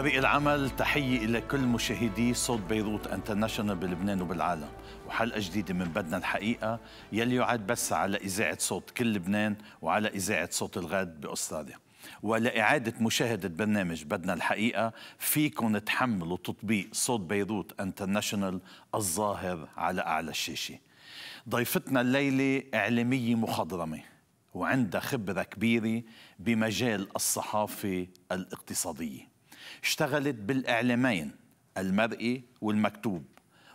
فريق العمل تحية إلى كل مشاهدي صوت بيروت انترناشونال بلبنان وبالعالم وحلقة جديدة من بدنا الحقيقة يلي يعد بس على إذاعة صوت كل لبنان وعلى إذاعة صوت الغد بأستراليا ولإعادة مشاهدة برنامج بدنا الحقيقة فيكم تحملوا تطبيق صوت بيروت انترناشونال الظاهر على أعلى الشاشة ضيفتنا الليلة إعلامية مخضرمة وعندها خبرة كبيرة بمجال الصحافة الاقتصادية اشتغلت بالإعلامين المرئي والمكتوب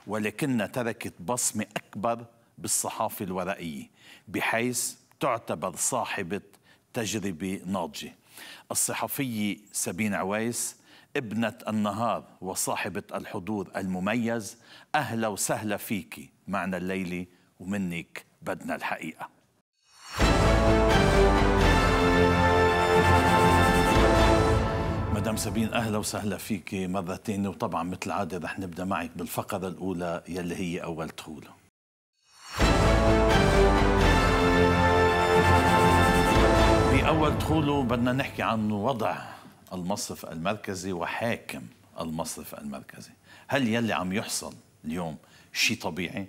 ولكنها تركت بصمة أكبر بالصحافة الورقية بحيث تعتبر صاحبة تجربة ناضجة الصحفية سابين عويس ابنة النهار وصاحبة الحضور المميز أهلا وسهلا فيك معنا الليلة ومنك بدنا الحقيقة مدام سابين اهلا وسهلا فيك مره ثانيه وطبعا مثل العاده رح نبدا معك بالفقره الاولى يلي هي اول دخوله بأول دخوله بدنا نحكي عن وضع المصرف المركزي وحاكم المصرف المركزي هل يلي عم يحصل اليوم شيء طبيعي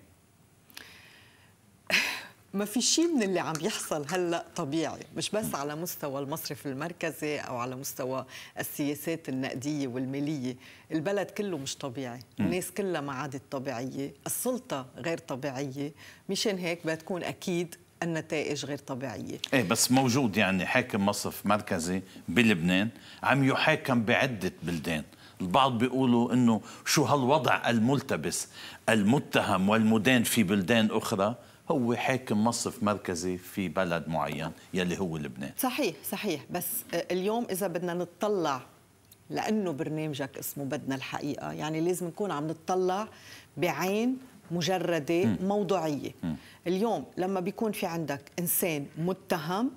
ما في شيء من اللي عم بيحصل هلا طبيعي مش بس على مستوى المصرف المركزي او على مستوى السياسات النقديه والماليه البلد كله مش طبيعي الناس كلها ما عادت طبيعيه السلطه غير طبيعيه مشان هيك بتكون تكون اكيد النتائج غير طبيعية ايه بس موجود يعني حاكم مصرف مركزي بلبنان عم يحاكم بعدة بلدان البعض بيقولوا انه شو هالوضع الملتبس المتهم والمدان في بلدان اخرى هو حاكم مصرف مركزي في بلد معين يلي هو لبنان صحيح صحيح بس آه، اليوم إذا بدنا نتطلع لأنه برنامجك اسمه بدنا الحقيقة يعني لازم نكون عم نتطلع بعين مجردة م. موضوعية م. اليوم لما بيكون في عندك إنسان متهم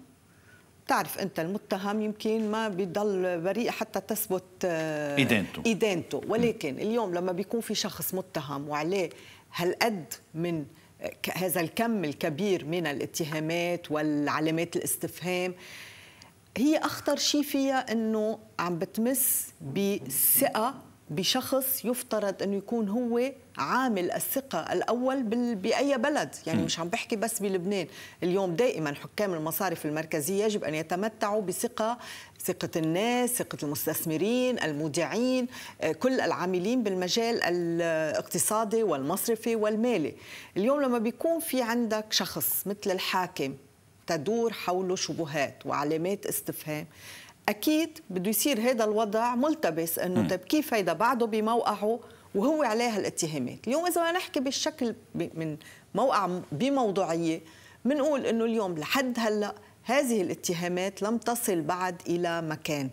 بتعرف انت المتهم يمكن ما بيضل بريء حتى تثبت آه، ادانته ادانته ولكن م. اليوم لما بيكون في شخص متهم وعليه هالقد من هذا الكم الكبير من الاتهامات والعلامات الاستفهام هي اخطر شيء فيها انه عم بتمس بثقه بشخص يفترض انه يكون هو عامل الثقه الاول باي بلد يعني مش عم بحكي بس بلبنان اليوم دائما حكام المصارف المركزيه يجب ان يتمتعوا بثقه ثقه الناس ثقه المستثمرين المودعين آه، كل العاملين بالمجال الاقتصادي والمصرفي والمالي اليوم لما بيكون في عندك شخص مثل الحاكم تدور حوله شبهات وعلامات استفهام اكيد بده يصير هذا الوضع ملتبس انه طيب كيف هيدا بعده بموقعه وهو عليه الاتهامات اليوم اذا نحكي بالشكل من موقع بموضوعيه بنقول انه اليوم لحد هلا هذه الاتهامات لم تصل بعد الى مكان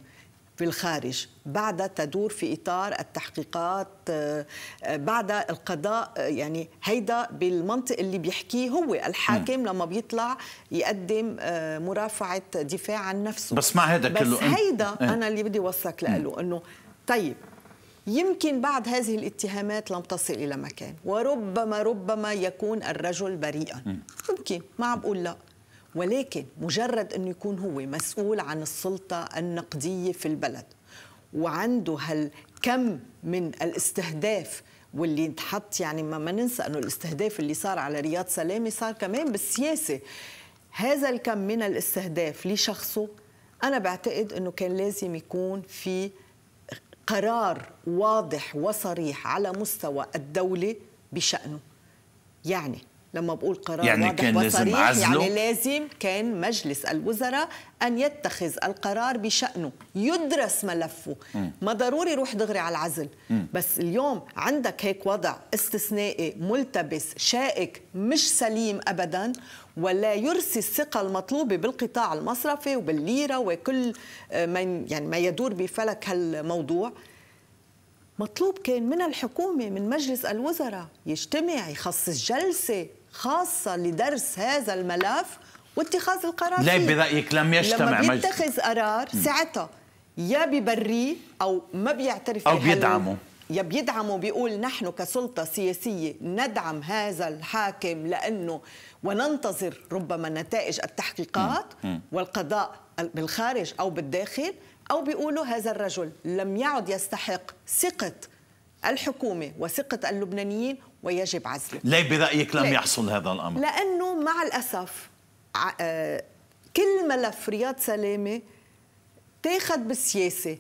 في الخارج بعد تدور في إطار التحقيقات آه، آه، بعد القضاء آه، يعني هيدا بالمنطق اللي بيحكيه هو الحاكم لما بيطلع يقدم مرافعة دفاع عن نفسه بس مع هذا بس كله هيدا إيه؟ أنا اللي بدي اوصلك له أنه طيب يمكن بعد هذه الاتهامات لم تصل إلى مكان وربما ربما يكون الرجل بريئا ممكن يمكن ما عم بقول لا ولكن مجرد أنه يكون هو مسؤول عن السلطة النقدية في البلد وعنده هالكم من الاستهداف واللي انتحط يعني ما, ما ننسى أنه الاستهداف اللي صار على رياض سلامي صار كمان بالسياسة هذا الكم من الاستهداف لشخصه أنا بعتقد أنه كان لازم يكون في قرار واضح وصريح على مستوى الدولة بشأنه يعني لما بقول قرار يعني واضح كان وصريح لازم يعني عزله؟ يعني لازم كان مجلس الوزراء أن يتخذ القرار بشأنه يدرس ملفه م. ما ضروري يروح دغري على العزل م. بس اليوم عندك هيك وضع استثنائي ملتبس شائك مش سليم أبدا ولا يرسي الثقة المطلوبة بالقطاع المصرفي وبالليرة وكل آه، من يعني ما يدور بفلك هالموضوع مطلوب كان من الحكومة من مجلس الوزراء يجتمع يخصص جلسة خاصة لدرس هذا الملف واتخاذ القرار ليه برأيك لم يجتمع لما بيتخذ قرار ساعتها يا ببريه أو ما بيعترف أو بيدعمه يا بيدعمه بيقول نحن كسلطة سياسية ندعم هذا الحاكم لأنه وننتظر ربما نتائج التحقيقات والقضاء بالخارج أو بالداخل أو بيقولوا هذا الرجل لم يعد يستحق ثقة الحكومة وثقة اللبنانيين ويجب عزله ليه برأيك لم ليه؟ يحصل هذا الأمر؟ لأنه مع الأسف آه، كل ملف رياض سلامة تاخد بالسياسة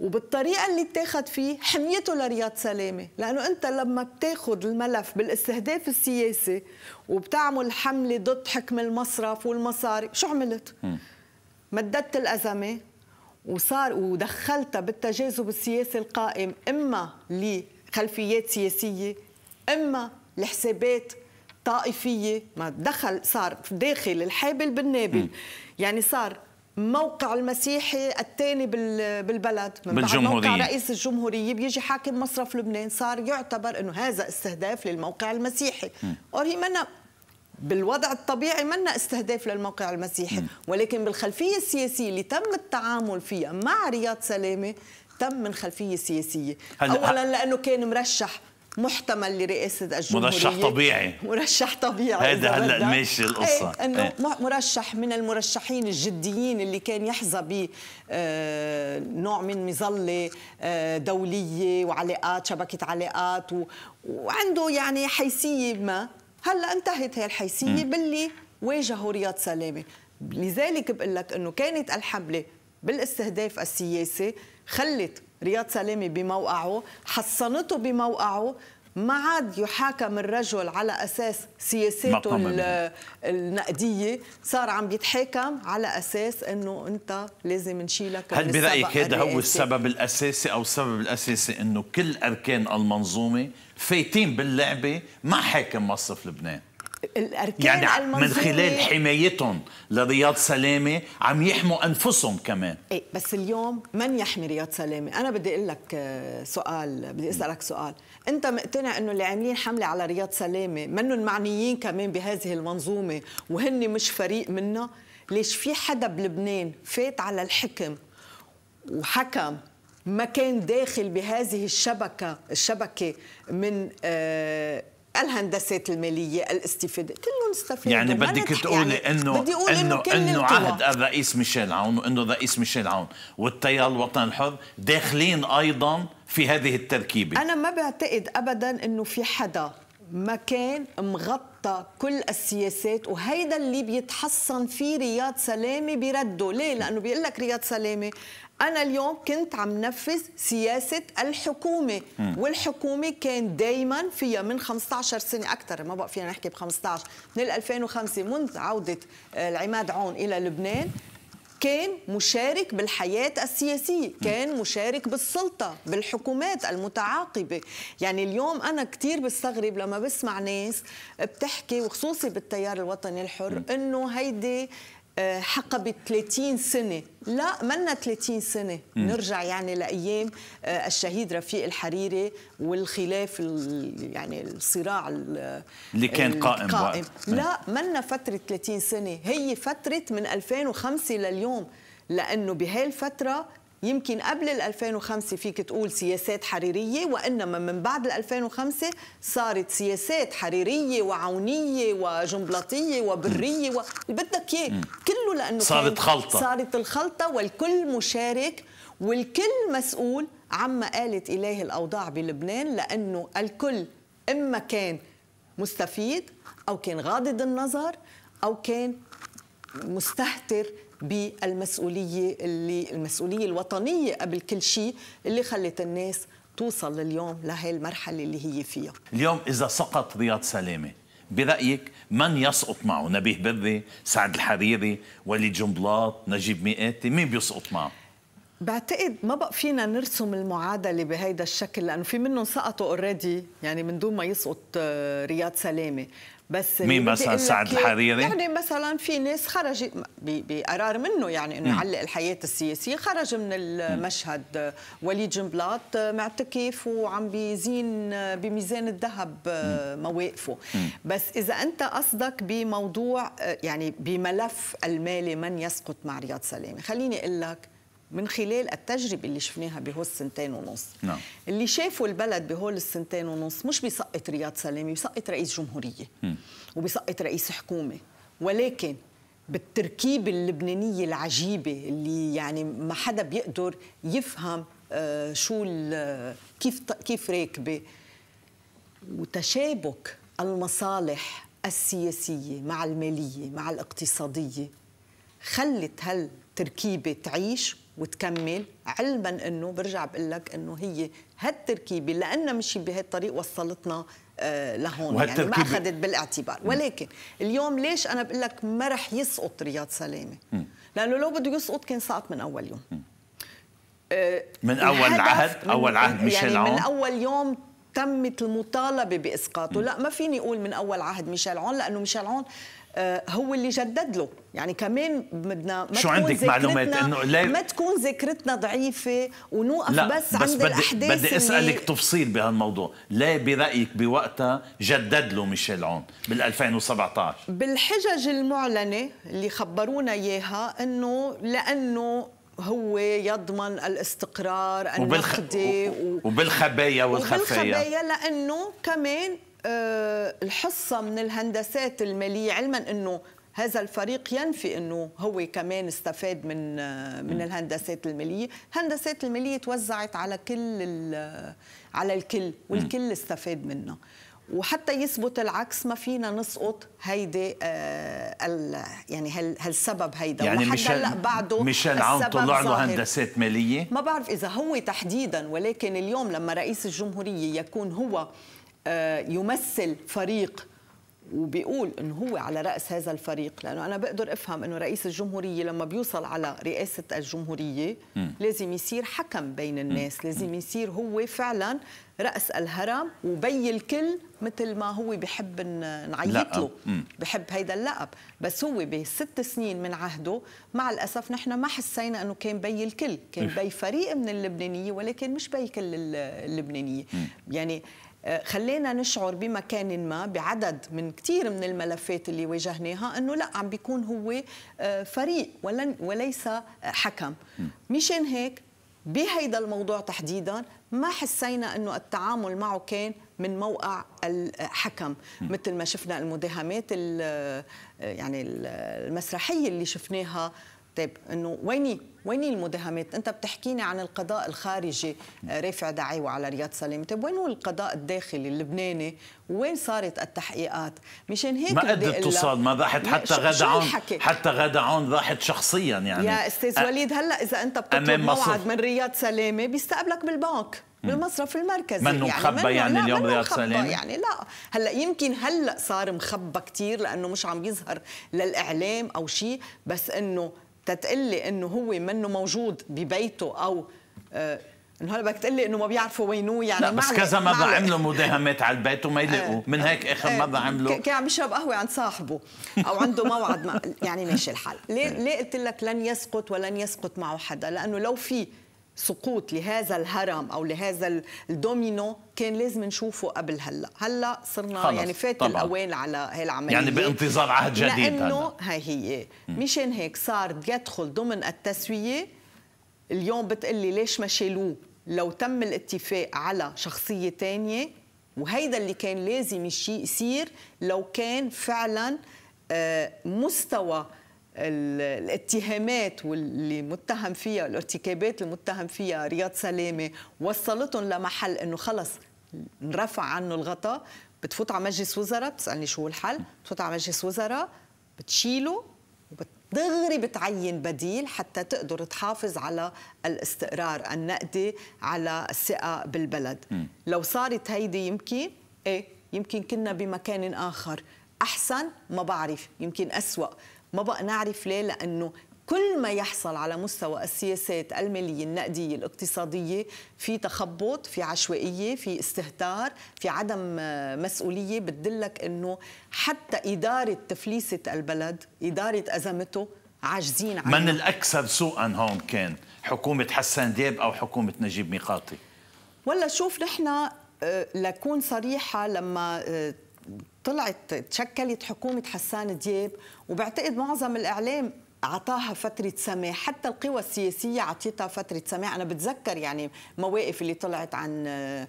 وبالطريقة اللي تاخذ فيه حميته لرياض سلامة لأنه أنت لما بتاخد الملف بالاستهداف السياسي وبتعمل حملة ضد حكم المصرف والمصاري شو عملت؟ مددت الأزمة وصار ودخلتها بالتجاذب السياسي القائم إما لخلفيات سياسية اما الحسابات طائفيه ما دخل صار داخل الحابل بالنابل يعني صار موقع المسيحي الثاني بالبلد من بالجمهورية موقع رئيس الجمهورية بيجي حاكم مصرف لبنان صار يعتبر أنه هذا استهداف للموقع المسيحي وهي منا بالوضع الطبيعي منا استهداف للموقع المسيحي م. ولكن بالخلفية السياسية اللي تم التعامل فيها مع رياض سلامة تم من خلفية سياسية أولا لأنه كان مرشح محتمل لرئاسة الجمهورية مرشح طبيعي مرشح طبيعي هذا هلا ماشي إيه، القصة ايه انه مرشح من المرشحين الجديين اللي كان يحظى ب آه، نوع من مظلة آه، دولية وعلاقات شبكة علاقات وعنده يعني حيثية ما هلا انتهت هي الحيثية باللي واجهه رياض سلامة لذلك بقول لك انه كانت الحملة بالاستهداف السياسي خلت رياض سلامي بموقعه حصنته بموقعه ما عاد يحاكم الرجل على اساس سياساته النقديه صار عم يتحاكم على اساس انه انت لازم نشيلك هل برايك هذا هو السبب الاساسي او السبب الاساسي انه كل اركان المنظومه فايتين باللعبه ما حاكم مصرف لبنان الاركان يعني المنزلية من خلال حمايتهم لرياض سلامه عم يحموا انفسهم كمان ايه بس اليوم من يحمي رياض سلامه انا بدي اقول لك آه، سؤال بدي اسالك سؤال انت مقتنع انه اللي عاملين حمله على رياض سلامه منهم معنيين كمان بهذه المنظومه وهن مش فريق منا ليش في حدا بلبنان فات على الحكم وحكم ما كان داخل بهذه الشبكه الشبكه من آه الهندسات الماليه الاستفاده كله نستفيد يعني بدك تقولي يعني انه انه انه عهد الرئيس ميشيل عون وانه الرئيس ميشيل عون والتيار الوطني الحر داخلين ايضا في هذه التركيبه انا ما بعتقد ابدا انه في حدا مكان مغطى كل السياسات وهيدا اللي بيتحصن فيه رياض سلامه برده ليه لانه بيقول لك رياض سلامه انا اليوم كنت عم نفذ سياسه الحكومه م. والحكومه كان دائما فيها من 15 سنه اكثر ما بقى فينا نحكي ب 15 من 2005 منذ عوده آه، العماد عون الى لبنان كان مشارك بالحياة السياسية كان مشارك بالسلطة بالحكومات المتعاقبة يعني اليوم أنا كتير بستغرب لما بسمع ناس بتحكي وخصوصي بالتيار الوطني الحر أنه هيدي حقبة 30 سنة لا منا 30 سنة م. نرجع يعني لأيام آه، الشهيد رفيق الحريري والخلاف يعني الصراع اللي كان قائم, قائم. لا منا فترة 30 سنة هي فترة من 2005 لليوم لأنه بهالفترة يمكن قبل 2005 فيك تقول سياسات حريرية وإنما من بعد 2005 صارت سياسات حريرية وعونية وجنبلطية وبرية واللي بدك إياه كله لأنه صارت خلطة صارت الخلطة والكل مشارك والكل مسؤول عما قالت إليه الأوضاع بلبنان لأنه الكل إما كان مستفيد أو كان غاضض النظر أو كان مستهتر بالمسؤوليه اللي المسؤوليه الوطنيه قبل كل شيء اللي خلت الناس توصل اليوم لهي المرحله اللي هي فيها اليوم اذا سقط رياض سلامه برايك من يسقط معه نبيه بري سعد الحريري وليد جنبلاط نجيب مئاتي مين بيسقط معه بعتقد ما بقى فينا نرسم المعادلة بهيدا الشكل لأنه في منهم سقطوا اوريدي يعني من دون ما يسقط آه، رياض سلامة بس مين مثلا سعد الحريري؟ يعني مثلا في ناس خرجت بقرار منه يعني انه يعلق الحياه السياسيه خرج من المشهد وليد جنبلاط معتكف وعم بيزين بميزان الذهب مواقفه بس اذا انت قصدك بموضوع يعني بملف المالي من يسقط مع رياض سلامه خليني اقول لك من خلال التجربه اللي شفناها بهول السنتين ونص نعم. اللي شافوا البلد بهول السنتين ونص مش بيسقط رياض سلامي بيسقط رئيس جمهوريه وبيسقط رئيس حكومه ولكن بالتركيبه اللبنانيه العجيبه اللي يعني ما حدا بيقدر يفهم آه، شو كيف كيف راكبه وتشابك المصالح السياسيه مع الماليه مع الاقتصاديه خلت هال تركيبه تعيش وتكمل علما انه برجع بقول لك انه هي هالتركيبه لانها مشي بهالطريق وصلتنا آه، لهون يعني ما اخذت بالاعتبار ولكن اليوم ليش انا بقول لك ما رح يسقط رياض سلامه لانه لو بده يسقط كان سقط من اول يوم آه، من اول عهد اول يعني عهد ميشيل يعني عون. من اول يوم تمت المطالبه باسقاطه لا ما فيني اقول من اول عهد ميشيل عون لانه ميشيل عون آه، هو اللي جدد له يعني كمان بدنا ما شو عندك معلومات انه لا ما تكون ذاكرتنا ضعيفه ونوقف لا بس, بس عند بدي الاحداث بدي اسالك اللي... تفصيل بهالموضوع لا برايك بوقتها جدد له ميشيل عون بال 2017 بالحجج المعلنه اللي خبرونا اياها انه لانه هو يضمن الاستقرار النقدي وبالخ... و... وبالخبايا والخفايا وبالخبايا لانه كمان آه، الحصة من الهندسات المالية علما أنه هذا الفريق ينفي انه هو كمان استفاد من آه، من الهندسات الماليه، الهندسات الماليه توزعت على كل آه، على الكل والكل استفاد منها. وحتى يثبت العكس ما فينا نسقط هيدي آه يعني هل هالسبب هيدا يعني وحتى ميشيل هلا بعده ميشيل عون طلع له هندسات ماليه ما بعرف اذا هو تحديدا ولكن اليوم لما رئيس الجمهوريه يكون هو آه، يمثل فريق وبيقول انه هو على راس هذا الفريق لانه انا بقدر افهم انه رئيس الجمهوريه لما بيوصل على رئاسه الجمهوريه م. لازم يصير حكم بين الناس م. لازم يصير هو فعلا راس الهرم وبي الكل مثل ما هو بحب نعيط له بحب هيدا اللقب بس هو بست سنين من عهده مع الاسف نحن ما حسينا انه كان بي الكل كان إيه. بي فريق من اللبنانيه ولكن مش بي كل اللبنانيه يعني خلينا نشعر بمكان ما بعدد من كثير من الملفات اللي واجهناها انه لا عم بيكون هو آه، فريق وليس آه، حكم مشان هيك بهيدا الموضوع تحديدا ما حسينا انه التعامل معه كان من موقع الحكم مثل ما شفنا المداهمات آه، يعني المسرحيه اللي شفناها طيب انه ويني وين المداهمات انت بتحكيني عن القضاء الخارجي آه، رافع دعاوى على رياض سلامه طيب وين هو القضاء الداخلي اللبناني وين صارت التحقيقات مشان هيك ما قدرت توصل ما ضحت حتى غدا عون حتى غدا عون ضحت شخصيا يعني يا استاذ أ... وليد هلا اذا انت بتطلب موعد من رياض سلامه بيستقبلك بالبنك بالمصرف المركزي منه يعني مخبى يعني, يعني اليوم رياض سلامه يعني لا هلا يمكن هلا صار مخبى كثير لانه مش عم يظهر للاعلام او شيء بس انه تتقلي انه هو منه موجود ببيته او آه، انه هلا بدك تقلي انه ما بيعرفوا وينو يعني لا بس كذا مره عملوا مداهمات على البيت وما يلاقوا آه، من هيك اخر مره آه، عملوا كان عم يشرب قهوه عند صاحبه او عنده موعد مع يعني ماشي الحال ليه طيب. ليه قلت لك لن يسقط ولن يسقط معه حدا لانه لو في سقوط لهذا الهرم او لهذا الدومينو كان لازم نشوفه قبل هلا هلا صرنا خلص. يعني فات طبعا. الاوان على هالعمليه يعني بانتظار عهد جديد لانه هاي هي مشان هيك صار يدخل ضمن التسويه اليوم بتقلي ليش ما شالوه لو تم الاتفاق على شخصيه ثانيه وهيدا اللي كان لازم يصير لو كان فعلا آه، مستوى الاتهامات واللي متهم فيها الارتكابات المتهم فيها رياض سلامه وصلتهم لمحل انه خلص نرفع عنه الغطاء بتفوت على مجلس وزراء بتسالني شو الحل بتفوت على مجلس وزراء بتشيله دغري بتعين بديل حتى تقدر تحافظ على الاستقرار النقدي على الثقه بالبلد م. لو صارت هيدي يمكن ايه يمكن كنا بمكان اخر احسن ما بعرف يمكن اسوا ما بقى نعرف ليه لأنه كل ما يحصل على مستوى السياسات المالية النقدية الاقتصادية في تخبط في عشوائية في استهتار في عدم آه، مسؤولية بتدلك أنه حتى إدارة تفليسة البلد إدارة أزمته عاجزين عنها من الأكثر سوءا هون كان حكومة حسن دياب أو حكومة نجيب ميقاتي ولا شوف نحن آه، لكون صريحة لما آه، طلعت تشكلت حكومة حسان دياب وبعتقد معظم الإعلام أعطاها فترة سماح حتى القوى السياسية عطيتها فترة سماح أنا بتذكر يعني مواقف اللي طلعت عن آه،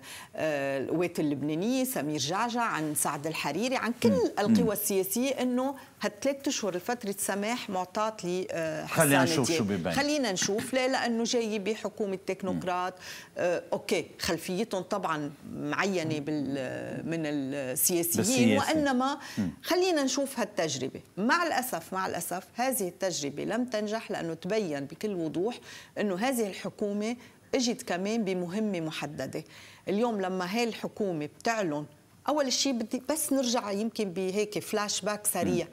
القوات اللبنانية سمير جعجع عن سعد الحريري عن كل القوى السياسية أنه هالثلاث اشهر فتره سماح معطاه لي آه، خلينا نشوف شو ببين خلينا نشوف ليه لانه جاي بحكومه تكنوقراط آه، اوكي خلفيتهم طبعا معينه بال آه، من السياسيين وانما خلينا نشوف هالتجربه مع الاسف مع الاسف هذه التجربه لم تنجح لانه تبين بكل وضوح انه هذه الحكومه اجت كمان بمهمه محدده اليوم لما هاي الحكومه بتعلن اول شيء بدي بس نرجع يمكن بهيك فلاش باك سريع م.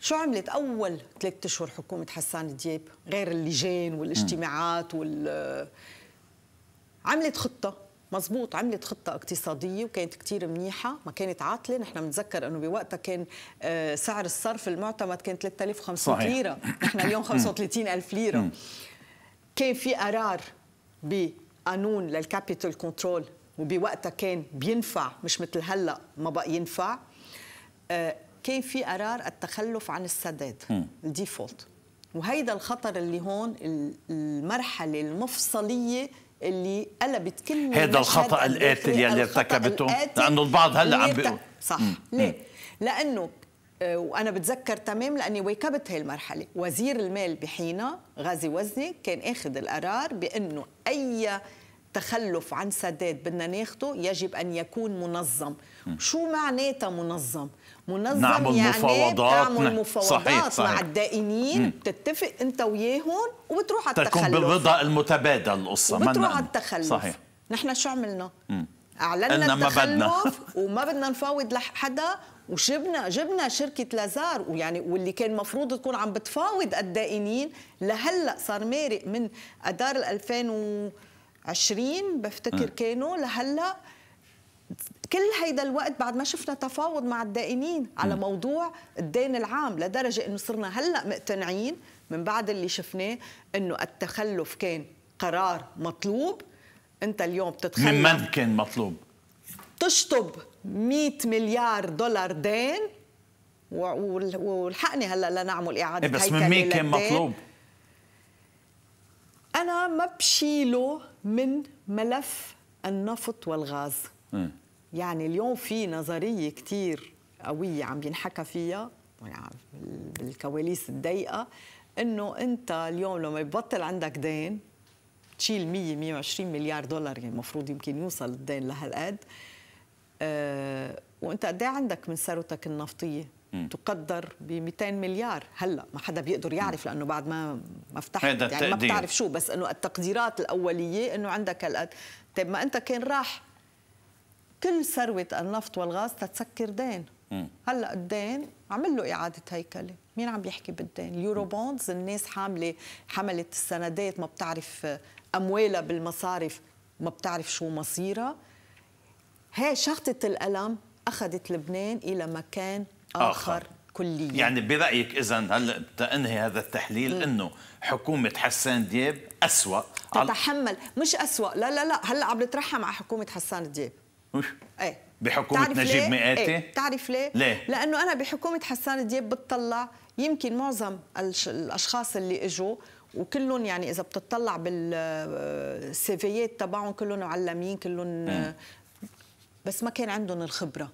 شو عملت اول ثلاثة اشهر حكومه حسان دياب غير اللجان والاجتماعات وال عملت خطه مزبوط عملت خطة اقتصادية وكانت كثير منيحة ما كانت عاطلة نحن بنتذكر أنه بوقتها كان آه، سعر الصرف المعتمد كان 3500 ليرة نحن اليوم 35000 ليرة كان في قرار بقانون للكابيتال كنترول وبوقتها كان بينفع مش مثل هلا ما بقى ينفع آه، كان في قرار التخلف عن السداد الديفولت وهيدا الخطر اللي هون المرحله المفصليه اللي قلبت كل هذا الخطا القاتل يلي ارتكبته لانه البعض هلا عم بيقول صح مم. ليه؟ لانه آه، وانا بتذكر تمام لاني ويكبت هاي المرحله وزير المال بحينا غازي وزني كان اخذ القرار بانه اي تخلف عن سداد بدنا ناخده يجب ان يكون منظم شو معناتها منظم منظم نعمل يعني مفاوضات تعمل مفاوضات صحيح صحيح. مع الدائنين مم. بتتفق انت وياهم وبتروح على التخلف تكون بالرضا المتبادل القصه بتروح على التخلف صحيح نحن شو عملنا؟ مم. اعلنا التخلف وما بدنا نفاوض لحدا وجبنا جبنا شركه لازار ويعني واللي كان مفروض تكون عم بتفاوض الدائنين لهلا صار مارق من ادار 2020 بفتكر مم. كانوا لهلا كل هيدا الوقت بعد ما شفنا تفاوض مع الدائنين على موضوع الدين العام لدرجة أنه صرنا هلأ مقتنعين من بعد اللي شفناه أنه التخلف كان قرار مطلوب أنت اليوم بتتخلف من من كان مطلوب؟ تشطب 100 مليار دولار دين والحقني هلا لنعمل اعاده إيه بس من مين كان مطلوب؟ انا ما بشيله من ملف النفط والغاز م. إيه. يعني اليوم في نظريه كثير قويه عم بينحكى فيها يعني بالكواليس الضيقه انه انت اليوم لما يبطل عندك دين تشيل 100 120 مليار دولار يعني المفروض يمكن يوصل الدين لهالقد أه وانت قد إيه عندك من ثروتك النفطيه م. تقدر ب 200 مليار هلا ما حدا بيقدر يعرف لانه بعد ما ما فتحت يعني ما بتعرف شو بس انه التقديرات الاوليه انه عندك هالقد طيب ما انت كان راح كل ثروه النفط والغاز تتسكر دين هلا الدين عمل له اعاده هيكله مين عم يحكي بالدين اليورو بوندز الناس حامله حملت السندات ما بتعرف آه، اموالها بالمصارف ما بتعرف شو مصيرها هي شخطه الالم اخذت لبنان الى مكان اخر, آخر. كليا يعني برايك اذا هلا أنهي هذا التحليل انه حكومه حسان دياب اسوا تتحمل مش اسوا لا لا لا هلا عم بترحم على حكومه حسان دياب ايه بحكومة نجيب مئاتي ايه؟ تعرف ليه؟ ليه؟ لأنه أنا بحكومة حسان دياب بتطلع يمكن معظم الأشخاص اللي إجوا وكلهم يعني إذا بتطلع بالسيفيات تبعهم كلهم معلمين كلهم بس ما كان عندهم الخبرة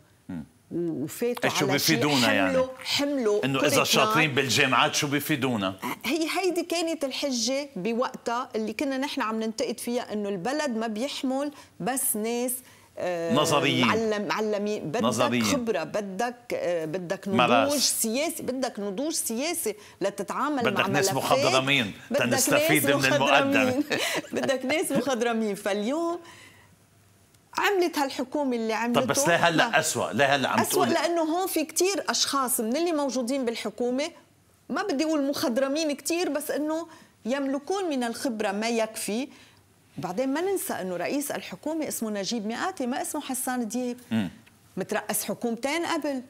وفاتوا إيه، على شو بيفيدونا يعني حملوا انه اذا شاطرين بالجامعات شو بيفيدونا هي هيدي كانت الحجه بوقتها اللي كنا نحن عم ننتقد فيها انه البلد ما بيحمل بس ناس آه، نظريين معلم معلمين بدك نظريين. خبره بدك آه، بدك نضوج سياسي بدك نضوج سياسي لتتعامل بدك مع ناس مخضرمين تنستفيد من المقدم بدك ناس مخضرمين فاليوم عملت هالحكومه اللي عملت طب بس ليه هلا اسوء ليه هلا عم اسوء لانه هون في كتير اشخاص من اللي موجودين بالحكومه ما بدي اقول مخضرمين كتير بس انه يملكون من الخبره ما يكفي بعدين ما ننسى انه رئيس الحكومه اسمه نجيب مئاتي ما اسمه حسان دياب مترأس حكومتين قبل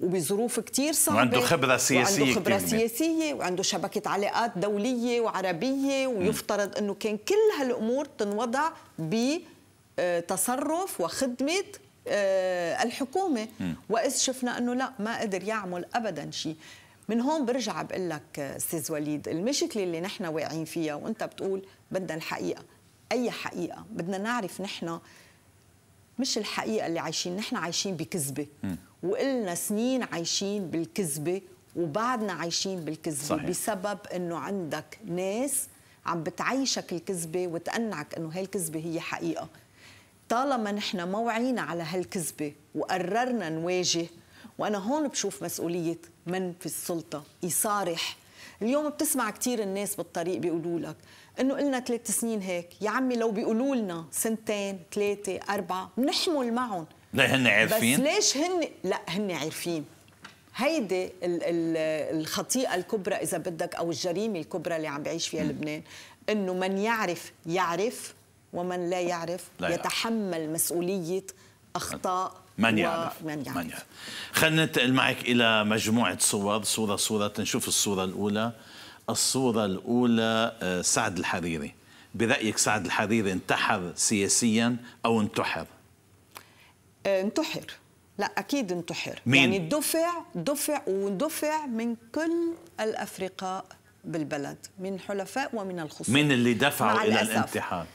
وبظروف كتير صعبة وعنده خبرة سياسية وعنده خبرة سياسية وعنده شبكة علاقات دولية وعربية ويفترض أنه كان كل هالأمور تنوضع بتصرف آه، وخدمة آه، الحكومة وإذ شفنا أنه لا ما قدر يعمل أبدا شيء من هون برجع بقول لك آه، استاذ وليد المشكله اللي نحن واقعين فيها وانت بتقول بدنا الحقيقه اي حقيقه بدنا نعرف نحن مش الحقيقه اللي عايشين نحن عايشين بكذبه وقلنا سنين عايشين بالكذبه وبعدنا عايشين بالكذبه صحيح. بسبب انه عندك ناس عم بتعيشك الكذبه وتقنعك انه هي الكذبه هي حقيقه طالما نحن ما وعينا على هالكذبه وقررنا نواجه وانا هون بشوف مسؤوليه من في السلطه يصارح اليوم بتسمع كثير الناس بالطريق بيقولوا لك انه قلنا ثلاث سنين هيك يا عمي لو بيقولوا لنا سنتين ثلاثه اربعه بنحمل معهم لا هن عارفين بس ليش هن لا هن عارفين هيدي الخطيئه الكبرى اذا بدك او الجريمه الكبرى اللي عم بعيش فيها لبنان انه من يعرف يعرف ومن لا يعرف لا يتحمل يعرف. مسؤوليه اخطاء من يعرف من يعرف, من يعرف. خلينا ننتقل معك الى مجموعه صور صوره صوره تنشوف الصوره الاولى الصورة الأولى آه، سعد الحريري برأيك سعد الحريري انتحر سياسيا أو انتحر؟ آه، انتحر لا اكيد انتحر مين؟ يعني دفع دفع ودفع من كل الافرقاء بالبلد من حلفاء ومن الخصوم من اللي دفعوا الى الأسف. الانتحار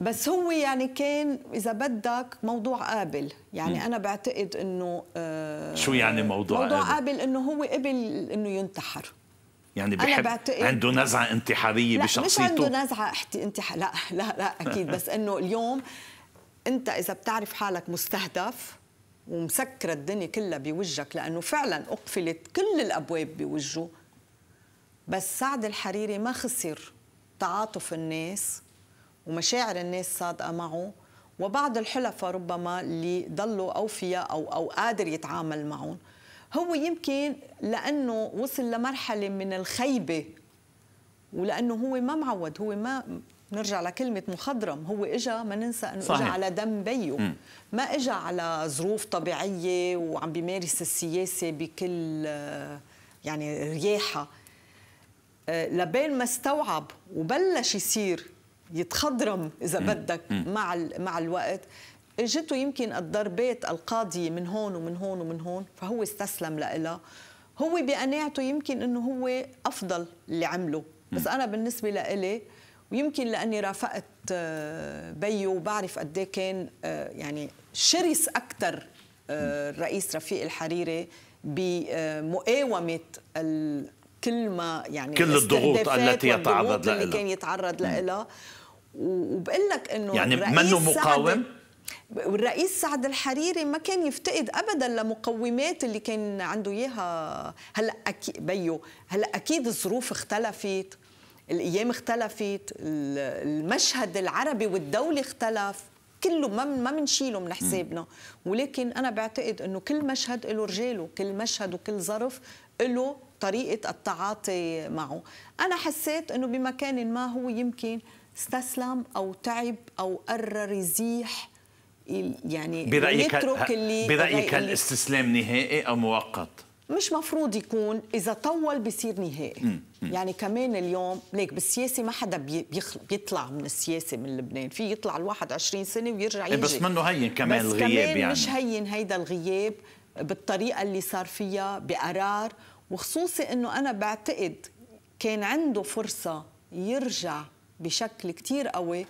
بس هو يعني كان اذا بدك موضوع قابل يعني م. انا بعتقد انه آه شو يعني موضوع موضوع قابل, قابل انه هو قبل انه ينتحر يعني بحب بعت... إيه. عنده نزعه انتحاريه لا بشخصيته مش عنده نزعه احتي... انتح... لا لا لا اكيد بس انه اليوم انت اذا بتعرف حالك مستهدف ومسكره الدنيا كلها بوجهك لانه فعلا اقفلت كل الابواب بوجهه بس سعد الحريري ما خسر تعاطف الناس ومشاعر الناس صادقه معه وبعض الحلفاء ربما اللي ضلوا اوفياء او او قادر يتعامل معهم هو يمكن لانه وصل لمرحله من الخيبه ولانه هو ما معود هو ما نرجع لكلمة مخضرم هو إجا ما ننسى أنه إجا على دم بيه م. ما إجا على ظروف طبيعية وعم بيمارس السياسة بكل يعني رياحة آه، لبين ما استوعب وبلش يصير يتخضرم إذا بدك مع, مع الوقت اجته يمكن الضربات القاضيه من هون ومن هون ومن هون فهو استسلم لها هو بقناعته يمكن انه هو افضل اللي عمله بس انا بالنسبه لإلي ويمكن لاني رافقت آه، بيو وبعرف قد إيه كان آه، يعني شرس اكثر آه، الرئيس رفيق الحريري بمقاومه كل ما يعني كل الضغوط التي يتعرض لها كان يتعرض لها وبقول لك انه يعني منه مقاوم والرئيس سعد الحريري ما كان يفتقد ابدا لمقومات اللي كان عنده اياها هلا اكيد بيو هلا اكيد الظروف اختلفت الايام اختلفت المشهد العربي والدولي اختلف كله ما ما بنشيله من حسابنا ولكن انا بعتقد انه كل مشهد له رجاله كل مشهد وكل ظرف له طريقه التعاطي معه انا حسيت انه بمكان ما هو يمكن استسلم او تعب او قرر يزيح يعني برأيك نترك اللي برأيك الاستسلام نهائي أو مؤقت؟ مش مفروض يكون إذا طول بصير نهائي مم. مم. يعني كمان اليوم ليك بالسياسة ما حدا بيخل... بيطلع من السياسة من لبنان في يطلع الواحد 20 سنة ويرجع يجي إيه، بس منه هين كمان بس الغياب كمان يعني مش هين هيدا الغياب بالطريقة اللي صار فيها بقرار وخصوصي أنه أنا بعتقد كان عنده فرصة يرجع بشكل كتير قوي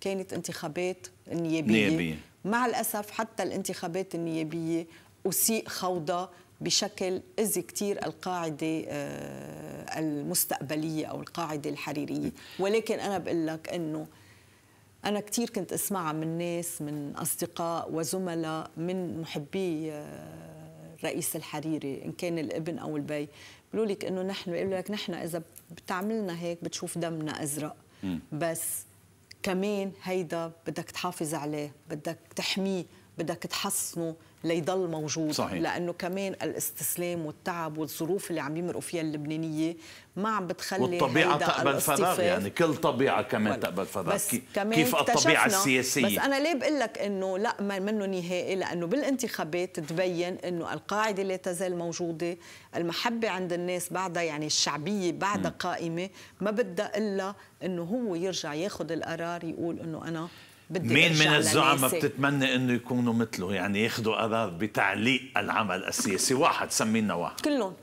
كانت انتخابات النيابية, نيابية. مع الأسف حتى الانتخابات النيابية أسيء خوضها بشكل أذي كثير القاعدة آه، المستقبلية أو القاعدة الحريرية ولكن أنا بقول لك أنه أنا كثير كنت أسمعها من ناس من أصدقاء وزملاء من محبي آه، رئيس الحريري إن كان الابن أو البي بيقولوا لك إنه نحن بيقولوا لك نحن إذا بتعملنا هيك بتشوف دمنا أزرق بس كمان هيدا بدك تحافظ عليه بدك تحميه بدك تحصنه ليضل موجود صحيح. لانه كمان الاستسلام والتعب والظروف اللي عم يمرقوا فيها اللبنانيه ما عم بتخلي والطبيعه تقبل فراغ يعني كل طبيعه كمان ولا. تقبل فراغ كي كيف الطبيعه السياسيه بس انا ليه بقول لك انه لا منه نهائي لانه بالانتخابات تبين انه القاعده لا تزال موجوده المحبه عند الناس بعدها يعني الشعبيه بعدها قائمه ما بدها الا انه هو يرجع ياخذ القرار يقول انه انا مين من الزعماء بتتمنى انه يكونوا مثله يعني ياخذوا قرار بتعليق العمل السياسي واحد سمينا واحد كلهم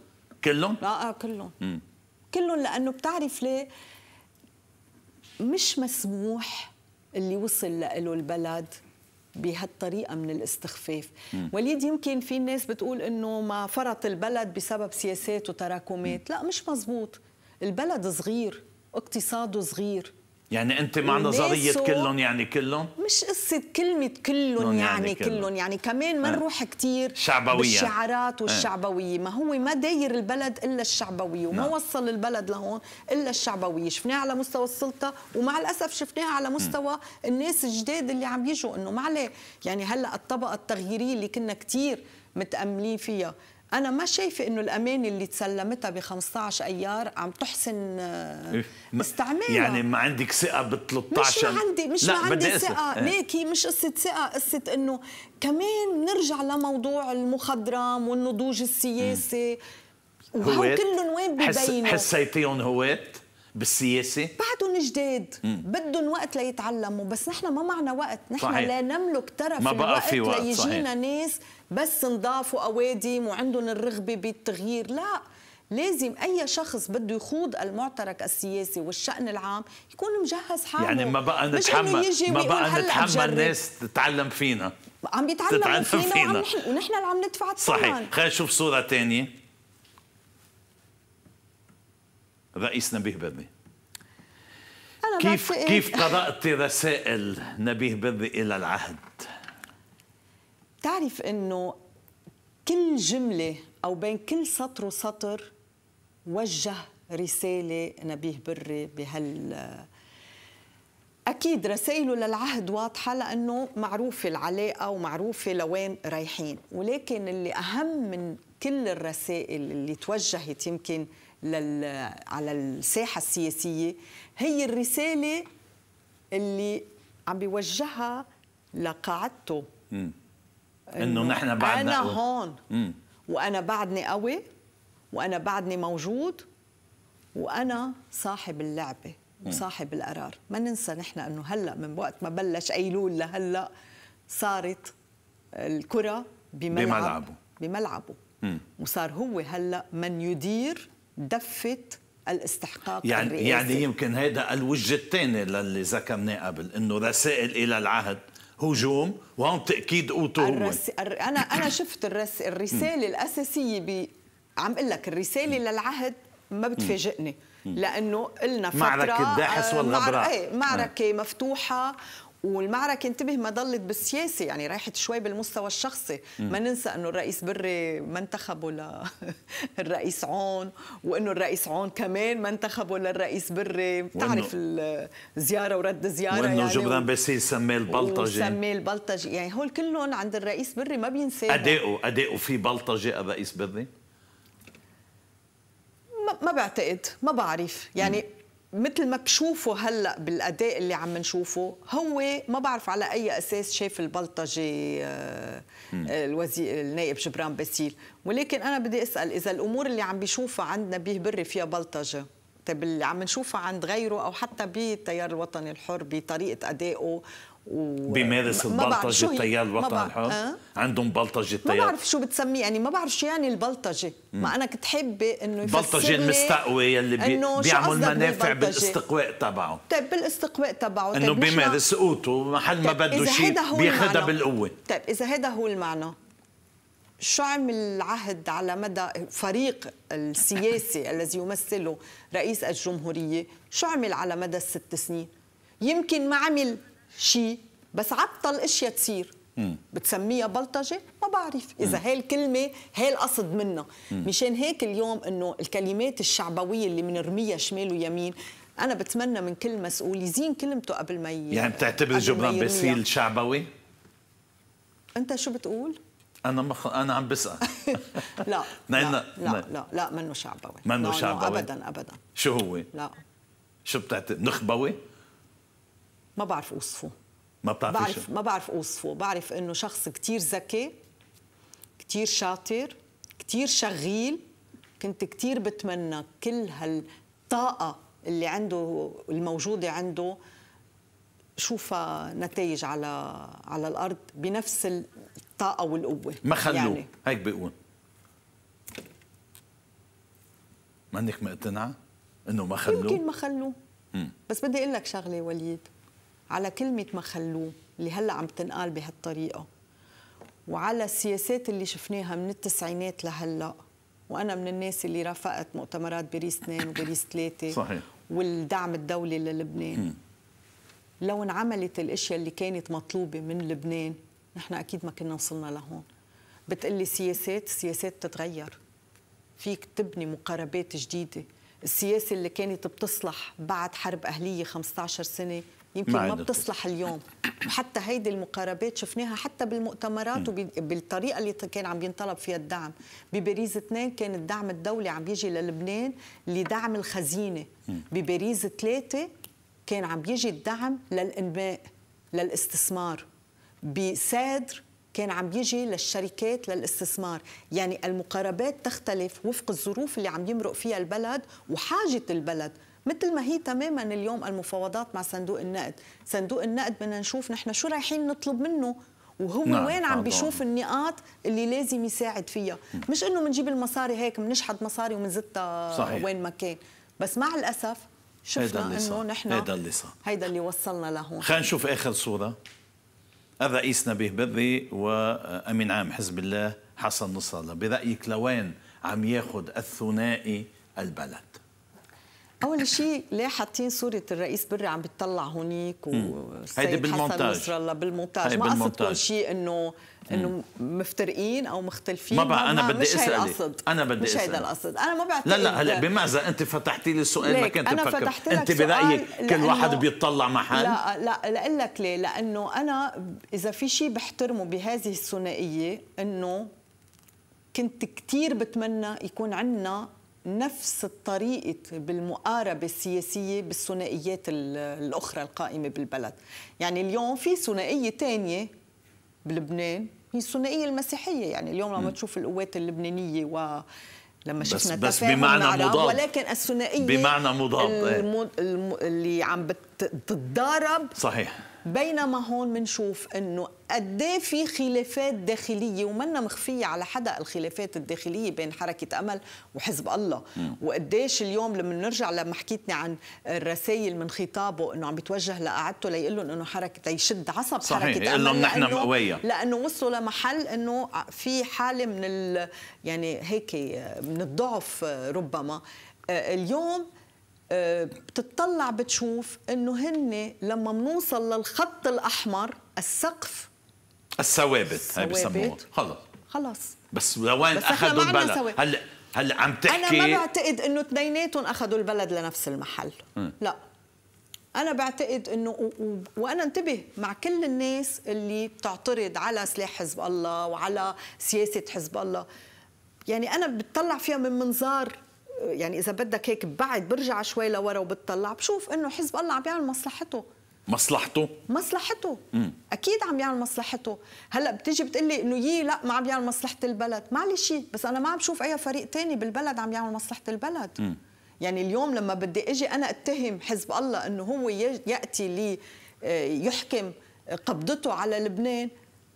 كلهم؟ اه كلهم مم. كلهم لانه بتعرف ليه مش مسموح اللي وصل له البلد بهالطريقه من الاستخفاف مم. وليد يمكن في ناس بتقول انه ما فرط البلد بسبب سياسات وتراكمات مم. لا مش مزبوط البلد صغير اقتصاده صغير يعني انت مع نظريه كلهم يعني كلهم مش قصه كلمه كلهم يعني, يعني كلهم يعني كمان ما آه. نروح كثير شعبويه بالشعارات آه. والشعبويه ما هو ما داير البلد الا الشعبويه وما نعم. وصل البلد لهون الا الشعبويه شفناها على مستوى السلطه ومع الاسف شفناها على مستوى م. الناس الجداد اللي عم يجوا انه معليه يعني هلا الطبقه التغييريه اللي كنا كثير متاملين فيها انا ما شايفه انه الامانه اللي تسلمتها ب 15 ايار عم تحسن آه، إيه، استعمالها يعني ما عندك ثقه ب 13 مش ما عندي مش ما عندي ثقه هي إيه. مش قصه ثقه قصه انه كمان نرجع لموضوع المخضرم والنضوج السياسي وهو كلهم وين ببينوا حس حسيتيهم هوات بالسياسه بعدهم جداد بدهم وقت ليتعلموا بس نحن ما معنا وقت نحن لا نملك ترف ما بقى في وقت ليجينا صحيح. ناس بس نضافوا أوادم وعندهم الرغبه بالتغيير لا لازم اي شخص بده يخوض المعترك السياسي والشان العام يكون مجهز حاله يعني ما بقى نتحمل ما بقى نتحمل ناس تتعلم فينا عم بيتعلموا فينا, فينا. ونحن, ونحن اللي عم ندفع الثمن صحيح خلينا نشوف صوره ثانيه رئيس نبيه بري أنا كيف بعتقد... إيه؟ كيف قرأت رسائل نبيه بري إلى العهد؟ تعرف إنه كل جملة أو بين كل سطر وسطر وجه رسالة نبيه بري بهال أكيد رسائله للعهد واضحة لأنه معروفة العلاقة ومعروفة لوين رايحين ولكن اللي أهم من كل الرسائل اللي توجهت يمكن لل... على الساحة السياسية هي الرسالة اللي عم بيوجهها لقاعدته انه نحن بعدنا انا قوي. هون مم. وانا بعدني قوي وانا بعدني موجود وانا صاحب اللعبه وصاحب القرار ما ننسى نحن انه هلا من وقت ما بلش ايلول لهلا صارت الكره بملعب بملعبه بملعبه مم. وصار هو هلا من يدير دفت الاستحقاق يعني, يعني الرئاسي. يعني يمكن هذا الوجه الثاني للي ذكرناه قبل انه رسائل الى العهد هجوم وهون تاكيد قوته هو انا انا شفت الرس... الرساله الاساسيه ب... عم اقول لك الرساله للعهد ما بتفاجئني لانه قلنا فتره معركه داحس آه، والغبراء إيه، معركه مفتوحه والمعركة انتبه ما ضلت بالسياسة يعني رايحت شوي بالمستوى الشخصي ما ننسى انه الرئيس بري ما انتخبه للرئيس عون وانه الرئيس عون كمان ما انتخبه للرئيس بري بتعرف الزيارة ورد زيارة وانه يعني جبران باسيل سماه البلطجي سماه البلطجي يعني هول كلهم عند الرئيس بري ما بينساهم اداؤه اداؤه في بلطجة الرئيس بري ما بعتقد ما بعرف يعني م. مثل ما بشوفه هلا بالاداء اللي عم نشوفه هو ما بعرف على اي اساس شاف البلطجي آه، الوزير النائب جبران باسيل ولكن انا بدي اسال اذا الامور اللي عم بيشوفها عند نبيه بري فيها بلطجه طيب اللي عم نشوفها عند غيره او حتى بالتيار الوطني الحر بطريقه ادائه و... بيمارس البلطجه التيار الوطني الحر أه؟ عندهم بلطجه التيار ما بعرف شو بتسميه يعني ما بعرف شو يعني البلطجه ما انا كنت حابه انه البلطجه المستقوى يلي بي... بيعمل منافع بالاستقواء تبعه طيب بالاستقواء تبعه انه طيب بيمارس قوته محل ما طيب، بده شيء بياخذها بالقوه طيب اذا هذا هو المعنى شو عمل العهد على مدى فريق السياسي الذي يمثله رئيس الجمهورية شو عمل على مدى الست سنين يمكن ما عمل شيء بس عبطل اشياء تصير بتسميها بلطجه ما بعرف اذا هاي الكلمه هاي القصد منها مشان هيك اليوم انه الكلمات الشعبويه اللي بنرميها شمال ويمين انا بتمنى من كل مسؤول يزين كلمته قبل ما ي... يعني بتعتبر جبران باسيل شعبوي انت شو بتقول انا مخ... انا عم بسال لا, لا, لا لا لا لا منه شعبوي منه شعبوي ابدا ابدا شو هو لا شو بتعتبر نخبوي ما بعرف اوصفه ما بتعرفيش بعرف ما بعرف اوصفه بعرف انه شخص كثير ذكي كثير شاطر كثير شغيل كنت كثير بتمنى كل هالطاقه اللي عنده الموجوده عنده شوفها نتائج على على الارض بنفس الطاقه والقوه ما خلوه يعني. هيك بيقول منك مقتنعه انه ما خلوه يمكن ما خلوه بس بدي اقول لك شغله وليد على كلمة ما خلوه اللي هلا عم تنقال بهالطريقة وعلى السياسات اللي شفناها من التسعينات لهلا وأنا من الناس اللي رافقت مؤتمرات باريس 2 وباريس 3 صحيح والدعم الدولي للبنان لو انعملت الاشياء اللي كانت مطلوبه من لبنان نحن اكيد ما كنا وصلنا لهون بتقلي سياسات سياسات تتغير فيك تبني مقاربات جديده السياسه اللي كانت بتصلح بعد حرب اهليه 15 سنه يمكن ما بتصلح اليوم وحتى هيدي المقاربات شفناها حتى بالمؤتمرات وبالطريقه اللي كان عم ينطلب فيها الدعم بباريس 2 كان الدعم الدولي عم يجي للبنان لدعم الخزينه بباريس 3 كان عم يجي الدعم للانماء للاستثمار بسادر كان عم يجي للشركات للاستثمار يعني المقاربات تختلف وفق الظروف اللي عم يمرق فيها البلد وحاجة البلد مثل ما هي تماما اليوم المفاوضات مع صندوق النقد صندوق النقد بدنا نشوف نحن شو رايحين نطلب منه وهو نعم. وين عم بيشوف النقاط اللي لازم يساعد فيها مش انه بنجيب المصاري هيك بنشحد مصاري ومنزتها وين ما كان بس مع الاسف شفنا انه نحن هيدا اللي صار هيدا اللي وصلنا لهون خلينا نشوف اخر صوره الرئيس نبيه بري وامين عام حزب الله حسن نصر الله برايك لوين عم ياخذ الثنائي البلد اول شيء ليه حاطين صوره الرئيس بري عم بتطلع هونيك والسيد حسن نصر الله بالمونتاج ما قصدكم شيء انه انه مفترقين او مختلفين ما بقى انا بدي القصد. انا بدي مش هيدا القصد انا ما بعتقد لا لا هلا بماذا انت فتحتي لي السؤال ما كنت أنا بفكر فتحت لك انت برايك كل واحد بيطلع محل لا لا لاقول لك ليه لانه انا اذا في شيء بحترمه بهذه الثنائيه انه كنت كثير بتمنى يكون عندنا نفس الطريقة بالمقاربة السياسية بالثنائيات الأخرى القائمة بالبلد يعني اليوم في ثنائية تانية بلبنان هي الثنائية المسيحية يعني اليوم لما تشوف القوات اللبنانية و لما بس شفنا بس بمعنى مضاد ولكن الثنائيه بمعنى مضاد إيه. المو... الم... اللي عم بتتضارب صحيح بينما هون بنشوف انه قد إيه في خلافات داخليه ومنا مخفيه على حدا الخلافات الداخليه بين حركه امل وحزب الله وقديش اليوم لما نرجع لما حكيتني عن الرسائل من خطابه انه عم بيتوجه لقعدته ليقول لهم انه حركه ليشد عصب صحيح. حركه امل لانه نحن مقويه لانه وصلوا لمحل انه في حاله من ال... يعني هيك من الضعف ربما آه، اليوم آه، بتطلع بتشوف انه هن لما بنوصل للخط الاحمر السقف الثوابت هاي بسموها خلص خلص بس لوين اخذوا البلد هلا هلا عم تحكي انا ما بعتقد انه اثنيناتهم اخذوا البلد لنفس المحل م. لا انا بعتقد انه و... و... وانا انتبه مع كل الناس اللي بتعترض على سلاح حزب الله وعلى سياسه حزب الله يعني انا بتطلع فيها من منظار يعني اذا بدك هيك بعد برجع شوي لورا وبتطلع بشوف انه حزب الله عم بيعمل مصلحته مصلحته مصلحته مم. اكيد عم يعمل مصلحته هلا بتيجي بتقلي انه يي لا ما عم يعمل مصلحه البلد معلش بس انا ما عم بشوف اي فريق تاني بالبلد عم يعمل مصلحه البلد مم. يعني اليوم لما بدي اجي انا اتهم حزب الله انه هو ياتي لي آه، يحكم قبضته على لبنان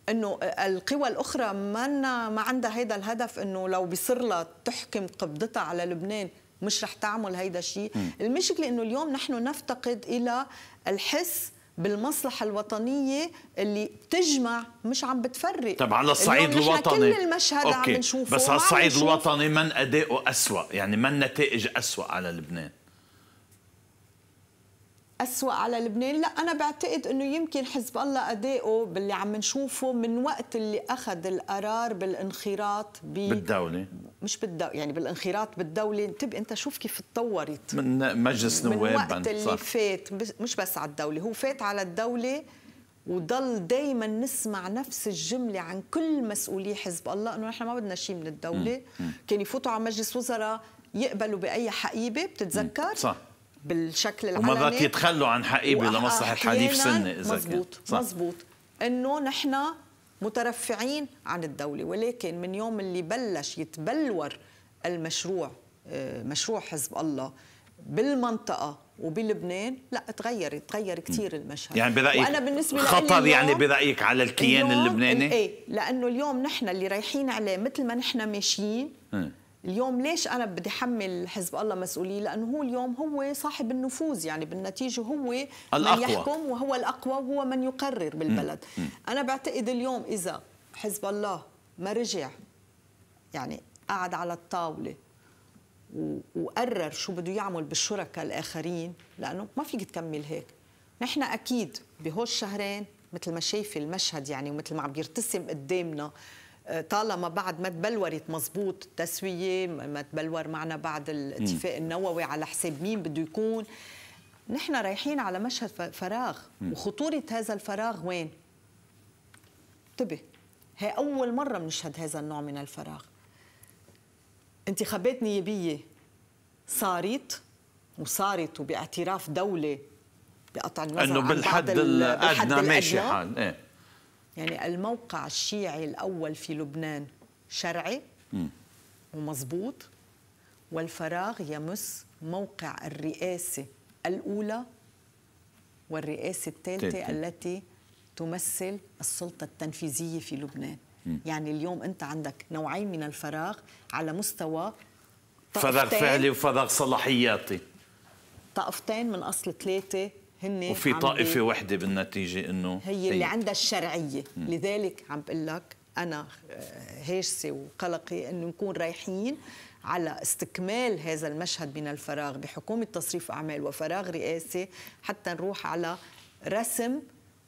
انه القوى الاخرى ما ما عندها هيدا الهدف انه لو بيصير لها تحكم قبضتها على لبنان مش رح تعمل هيدا الشيء المشكله انه اليوم نحن نفتقد الى الحس بالمصلحة الوطنية اللي بتجمع مش عم بتفرق طب على الصعيد الوطني كل المشهد أوكي. عم نشوفه بس على الصعيد الوطني من أداؤه أسوأ يعني من نتائج أسوأ على لبنان أسوأ على لبنان لا أنا بعتقد أنه يمكن حزب الله أدائه باللي عم نشوفه من وقت اللي أخذ القرار بالانخراط ب... بالدولة مش بالدولة يعني بالانخراط بالدولة انتبه أنت شوف كيف تطورت من مجلس نواب من وقت اللي صح. فات مش بس على الدولة هو فات على الدولة وضل دائما نسمع نفس الجمله عن كل مسؤولي حزب الله انه نحن ما بدنا شيء من الدوله كان يفوتوا على مجلس وزراء يقبلوا باي حقيبه بتتذكر صح بالشكل العلني ومرات يتخلوا عن حقيبه لمصلحه حليف سنه اذا مزبوط كان. مزبوط انه نحن مترفعين عن الدوله ولكن من يوم اللي بلش يتبلور المشروع آه، مشروع حزب الله بالمنطقه وبلبنان لا تغير تغير كثير المشهد يعني برايك وانا بالنسبه خطر يعني برايك على الكيان اللبناني ايه لانه اليوم نحن اللي رايحين عليه مثل ما نحن ماشيين إيه. اليوم ليش انا بدي حمل حزب الله مسؤوليه لانه هو اليوم هو صاحب النفوذ يعني بالنتيجه هو الأقوى. من يحكم وهو الاقوى وهو من يقرر بالبلد مم. انا بعتقد اليوم اذا حزب الله ما رجع يعني قعد على الطاوله وقرر شو بده يعمل بالشركاء الاخرين لانه ما فيك تكمل هيك نحن اكيد بهول الشهرين مثل ما شايف المشهد يعني ومثل ما عم يرتسم قدامنا آه، طالما بعد ما تبلورت مضبوط التسويه ما تبلور معنا بعد الاتفاق النووي على حساب مين بده يكون نحن رايحين على مشهد فراغ وخطوره هذا الفراغ وين انتبه هي اول مره بنشهد هذا النوع من الفراغ انتخابات نيابيه صارت وصارت وباعتراف دوله بقطع النظر انه بالحد الادنى ماشي حال ايه يعني الموقع الشيعي الأول في لبنان شرعي ومضبوط والفراغ يمس موقع الرئاسة الأولى والرئاسة الثالثة التي تمثل السلطة التنفيذية في لبنان م. يعني اليوم أنت عندك نوعين من الفراغ على مستوى فراغ فعلي وفراغ صلاحياتي طائفتين من أصل ثلاثة هن وفي طائفه وحده بالنتيجه انه هي اللي هي. عندها الشرعيه م. لذلك عم بقول لك انا آه، هيجسي وقلقي انه نكون رايحين على استكمال هذا المشهد من الفراغ بحكومه تصريف اعمال وفراغ رئاسي حتى نروح على رسم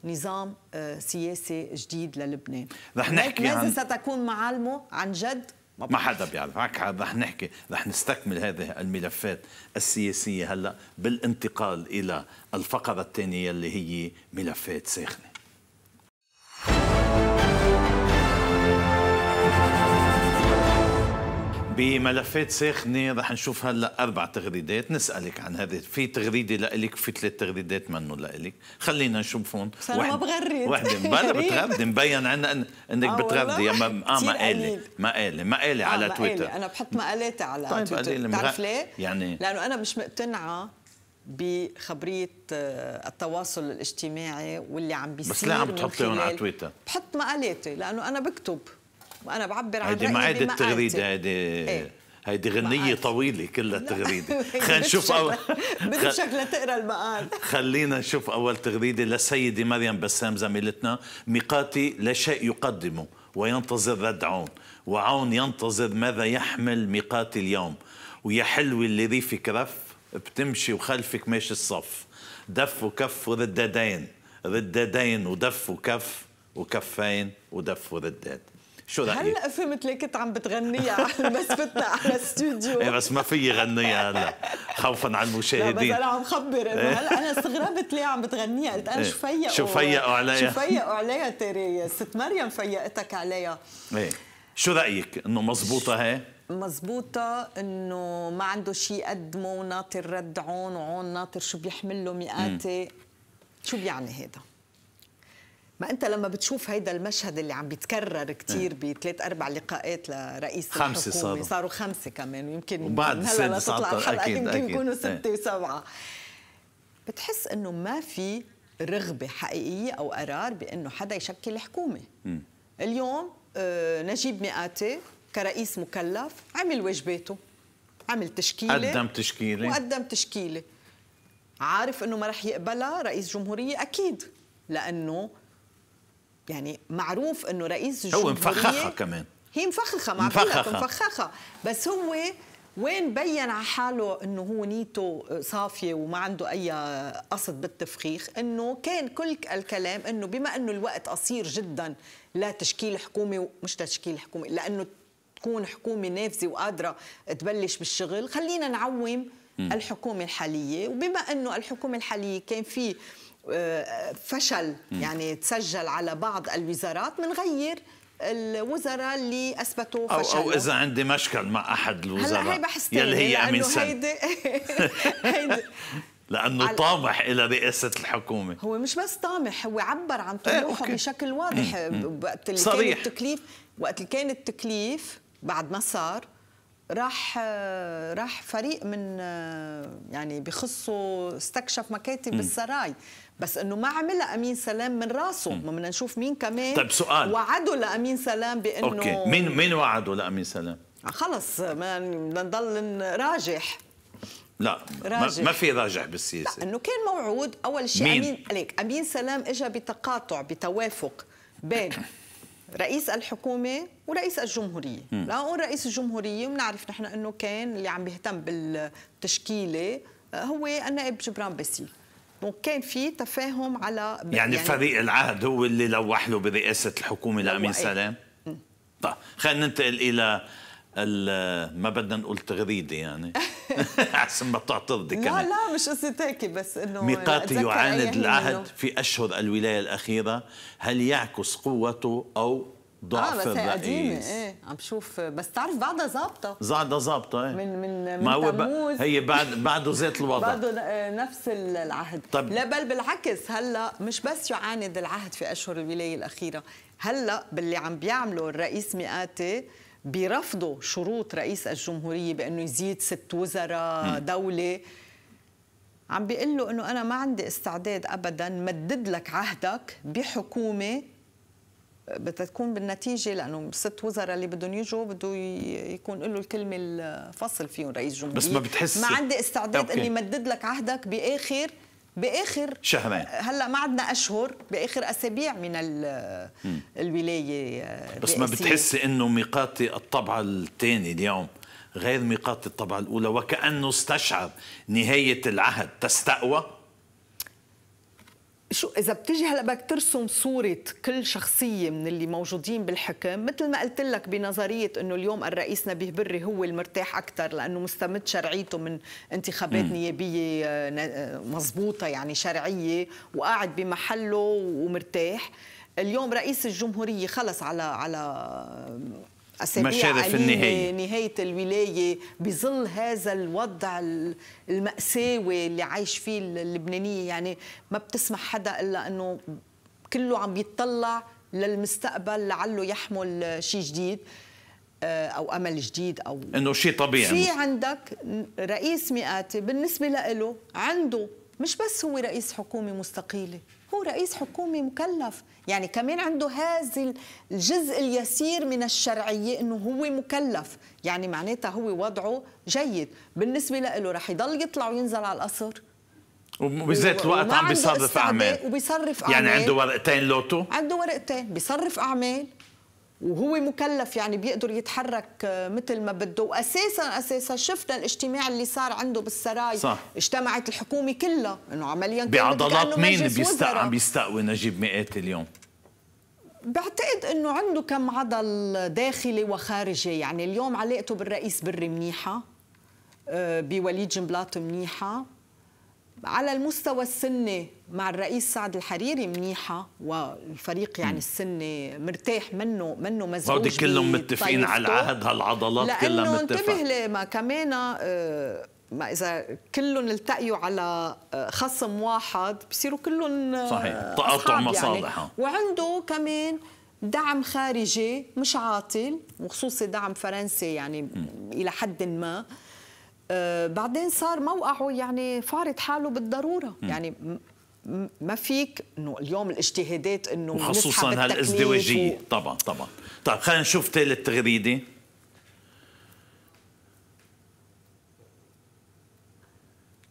نظام آه، سياسي جديد للبنان رح نحكي عن ستكون معالمه عن جد ما حدا بيعرف هيك رح نحكي رح نستكمل هذه الملفات السياسيه هلا بالانتقال الى الفقره الثانيه اللي هي ملفات ساخنه بملفات ساخنه رح نشوف هلا اربع تغريدات نسالك عن هذه في تغريده لإلك في ثلاث تغريدات منه لإلك خلينا نشوفهم ما بغرد وحده بلا بتغرد مبين عنا إن انك آه، بتغردي ما اه مقالي مقالي مقالي آه على تويتر انا بحط مقالاتي على طيب تويتر بتعرف ليه؟ يعني لانه انا مش مقتنعه بخبريه آه، التواصل الاجتماعي واللي عم بيصير بس ليه عم تحطيهم على تويتر بحط مقالاتي لانه انا بكتب وانا بعبر عن هيدي معادة التغريده تغريده هيدي إيه. هيدي غنية طويلة كلها تغريدة خلينا نشوف أول بدك تقرا المقال خلينا نشوف أول تغريدة للسيدة مريم بسام زميلتنا ميقاتي لا شيء يقدمه وينتظر رد عون وعون ينتظر ماذا يحمل ميقاتي اليوم ويا حلوة اللي ريفك رف بتمشي وخلفك ماشي الصف دف وكف وردادين ردادين ودف وكف وكفين ودف ورداد شو رايك؟ هلا فهمت ليه كنت عم بتغنيها بس فتنا على الاستوديو ايه بس ما في غنيها هلا خوفا على المشاهدين لا بس انا عم خبر انه هلا انا استغربت ليه عم بتغنيها قلت انا إيه. شو فيقوا شو فيقوا عليها شو فيقوا عليها تيري ست مريم فيقتك عليها ايه شو رايك انه مزبوطه هي؟ مزبوطة انه ما عنده شيء يقدمه وناطر رد عون وعون ناطر شو بيحمل له مئاتي شو بيعني هذا؟ ما انت لما بتشوف هيدا المشهد اللي عم بيتكرر كثير إيه. بثلاث اربع لقاءات لرئيس خمسه الحكومة. صاروا صاروا خمسه كمان ويمكن وبعد هلا لتطلع الحلقه أكيد يمكن يكونوا إيه. سته وسبعه بتحس انه ما في رغبه حقيقيه او قرار بانه حدا يشكل حكومه م. اليوم آه، نجيب مئاتي كرئيس مكلف عمل واجباته عمل تشكيله قدم تشكيله وقدم تشكيله عارف انه ما رح يقبلها رئيس جمهوريه اكيد لانه يعني معروف انه رئيس الجمهوريه هو مفخخه كمان هي مفخخه ما مفخخة. مفخخه بس هو وين بين على حاله انه هو نيته صافيه وما عنده اي قصد بالتفخيخ انه كان كل الكلام انه بما انه الوقت قصير جدا لا تشكيل حكومه مش تشكيل حكومه لانه تكون حكومه نافذه وقادره تبلش بالشغل خلينا نعوم الحكومه الحاليه وبما انه الحكومه الحاليه كان في فشل يعني تسجل على بعض الوزارات غير الوزراء اللي اثبتوا فشل او او اذا عندي مشكل مع احد الوزراء هي بحثتين يلي هي امين سن هيدي هيدي لانه طامح الى رئاسه الحكومه هو مش بس طامح هو عبر عن إيه، طموحه ايه بشكل واضح وقت اللي كان التكليف وقت اللي كان التكليف بعد ما صار راح راح فريق من آه، يعني بخصه استكشف مكاتب السراي بس انه ما عملها امين سلام من راسه ما بدنا نشوف مين كمان طيب سؤال وعدوا لامين سلام بانه اوكي مين مين وعدوا لامين سلام آه، خلص ما بدنا نضل نراجح لا راجح. ما في راجح بالسياسه انه كان موعود اول شيء مين؟ امين عليك امين سلام اجى بتقاطع بتوافق بين رئيس الحكومه ورئيس الجمهوريه لا اقول رئيس الجمهوريه بنعرف نحن انه كان اللي عم بيهتم بالتشكيله آه، هو النائب جبران باسيل وكان في تفاهم على يعني, يعني فريق العهد هو اللي لوح له برئاسه الحكومه لامين سلام طيب خلينا ننتقل الى ما بدنا نقول تغريده يعني عشان ما تعترضي كمان لا لا مش قصة هيك بس انه ميقات يعاند العهد في اشهر الولايه الاخيره هل يعكس قوته او ضعف آه بس هي قديمه ايه عم بشوف بس تعرف بعدها ظابطه بعدها ظابطه ايه من من ما هو ب... هي بعد بعده ذات الوضع بعده آه، نفس العهد طب لا بل بالعكس هلا مش بس يعاند العهد في اشهر الولايه الاخيره هلا باللي عم بيعمله الرئيس مئاتي بيرفضوا شروط رئيس الجمهوريه بانه يزيد ست وزراء دوله عم بيقول له انه انا ما عندي استعداد ابدا مدد لك عهدك بحكومه بدها تكون بالنتيجه لانه الست وزراء اللي بدهم يجوا بده يكون له الكلمه الفصل فيهم رئيس جمهوريه بس ما بتحس ما عندي استعداد أوكي. اني مدد لك عهدك باخر باخر شهرين هلا ما عندنا اشهر باخر اسابيع من الولايه بس ما بتحسي انه ميقات الطبعه الثاني اليوم غير ميقات الطبعه الاولى وكانه استشعر نهايه العهد تستقوى شو اذا بتجي هلا بدك ترسم صوره كل شخصيه من اللي موجودين بالحكم مثل ما قلت لك بنظريه انه اليوم الرئيس نبيه بري هو المرتاح اكثر لانه مستمد شرعيته من انتخابات نيابيه آه، آه، مضبوطه يعني شرعيه وقاعد بمحله ومرتاح اليوم رئيس الجمهوريه خلص على على مشارف النهاية نهاية الولاية بظل هذا الوضع المأساوي اللي عايش فيه اللبنانية يعني ما بتسمح حدا إلا أنه كله عم بيتطلع للمستقبل لعله يحمل شيء جديد آه، او امل جديد او انه شيء طبيعي في عندك رئيس مئاتي بالنسبه له عنده مش بس هو رئيس حكومه مستقيله هو رئيس حكومه مكلف يعني كمان عنده هذا الجزء اليسير من الشرعية أنه هو مكلف يعني معناتها هو وضعه جيد بالنسبة له رح يضل يطلع وينزل على القصر وبذات الوقت عم بيصرف اعمال وبيصرف اعمال يعني عنده ورقتين لوتو عنده ورقتين بيصرف اعمال وهو مكلف يعني بيقدر يتحرك آه، مثل ما بده واساسا اساسا شفنا الاجتماع اللي صار عنده بالسراي صح. اجتمعت الحكومه كلها انه عمليا بعضلات مين بيستقوي عم بيستقوي نجيب مئات اليوم بعتقد انه عنده كم عضل داخلي وخارجي يعني اليوم علاقته بالرئيس بري منيحه آه، بوليد جنبلاط منيحه على المستوى السني مع الرئيس سعد الحريري منيحه والفريق يعني السني مرتاح منه منه مزعوج هودي كلهم متفقين على العهد هالعضلات كلها متفقه انتبه لما كمان آه، ما اذا كلهم التقيوا على آه، خصم واحد بصيروا كلهم آه، صحيح تقاطع مصالح يعني. وعنده كمان دعم خارجي مش عاطل وخصوصي دعم فرنسي يعني م. الى حد ما آه، بعدين صار موقعه يعني فارض حاله بالضروره يعني م. يعني ما فيك انه اليوم الاجتهادات انه خصوصا هالازدواجيه و... طبعا طبعا طيب خلينا نشوف ثالث تغريده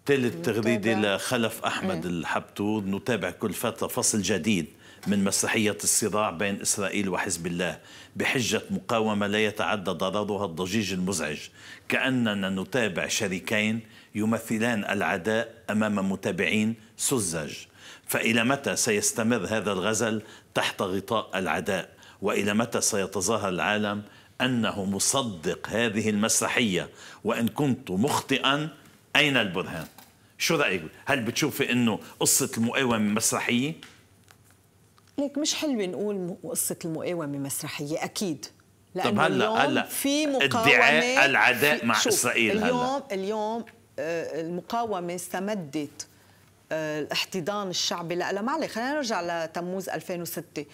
ثالث تغريده لخلف احمد إيه. الحبتود نتابع كل فتره فصل جديد من مسرحية الصراع بين إسرائيل وحزب الله بحجة مقاومة لا يتعدى ضررها الضجيج المزعج كأننا نتابع شريكين يمثلان العداء أمام متابعين سذج فإلى متى سيستمر هذا الغزل تحت غطاء العداء وإلى متى سيتظاهر العالم أنه مصدق هذه المسرحية وإن كنت مخطئا أين البرهان؟ شو رأيك؟ هل بتشوفي أنه قصة المقاومة مسرحية؟ ليك مش حلو نقول قصه المقاومه مسرحيه اكيد لأنه طب هلا اليوم هلا في مقاومه ادعاء العداء مع اسرائيل اليوم هلا اليوم آه، المقاومه استمدت آه، الاحتضان الشعبي لا معلش خلينا نرجع لتموز 2006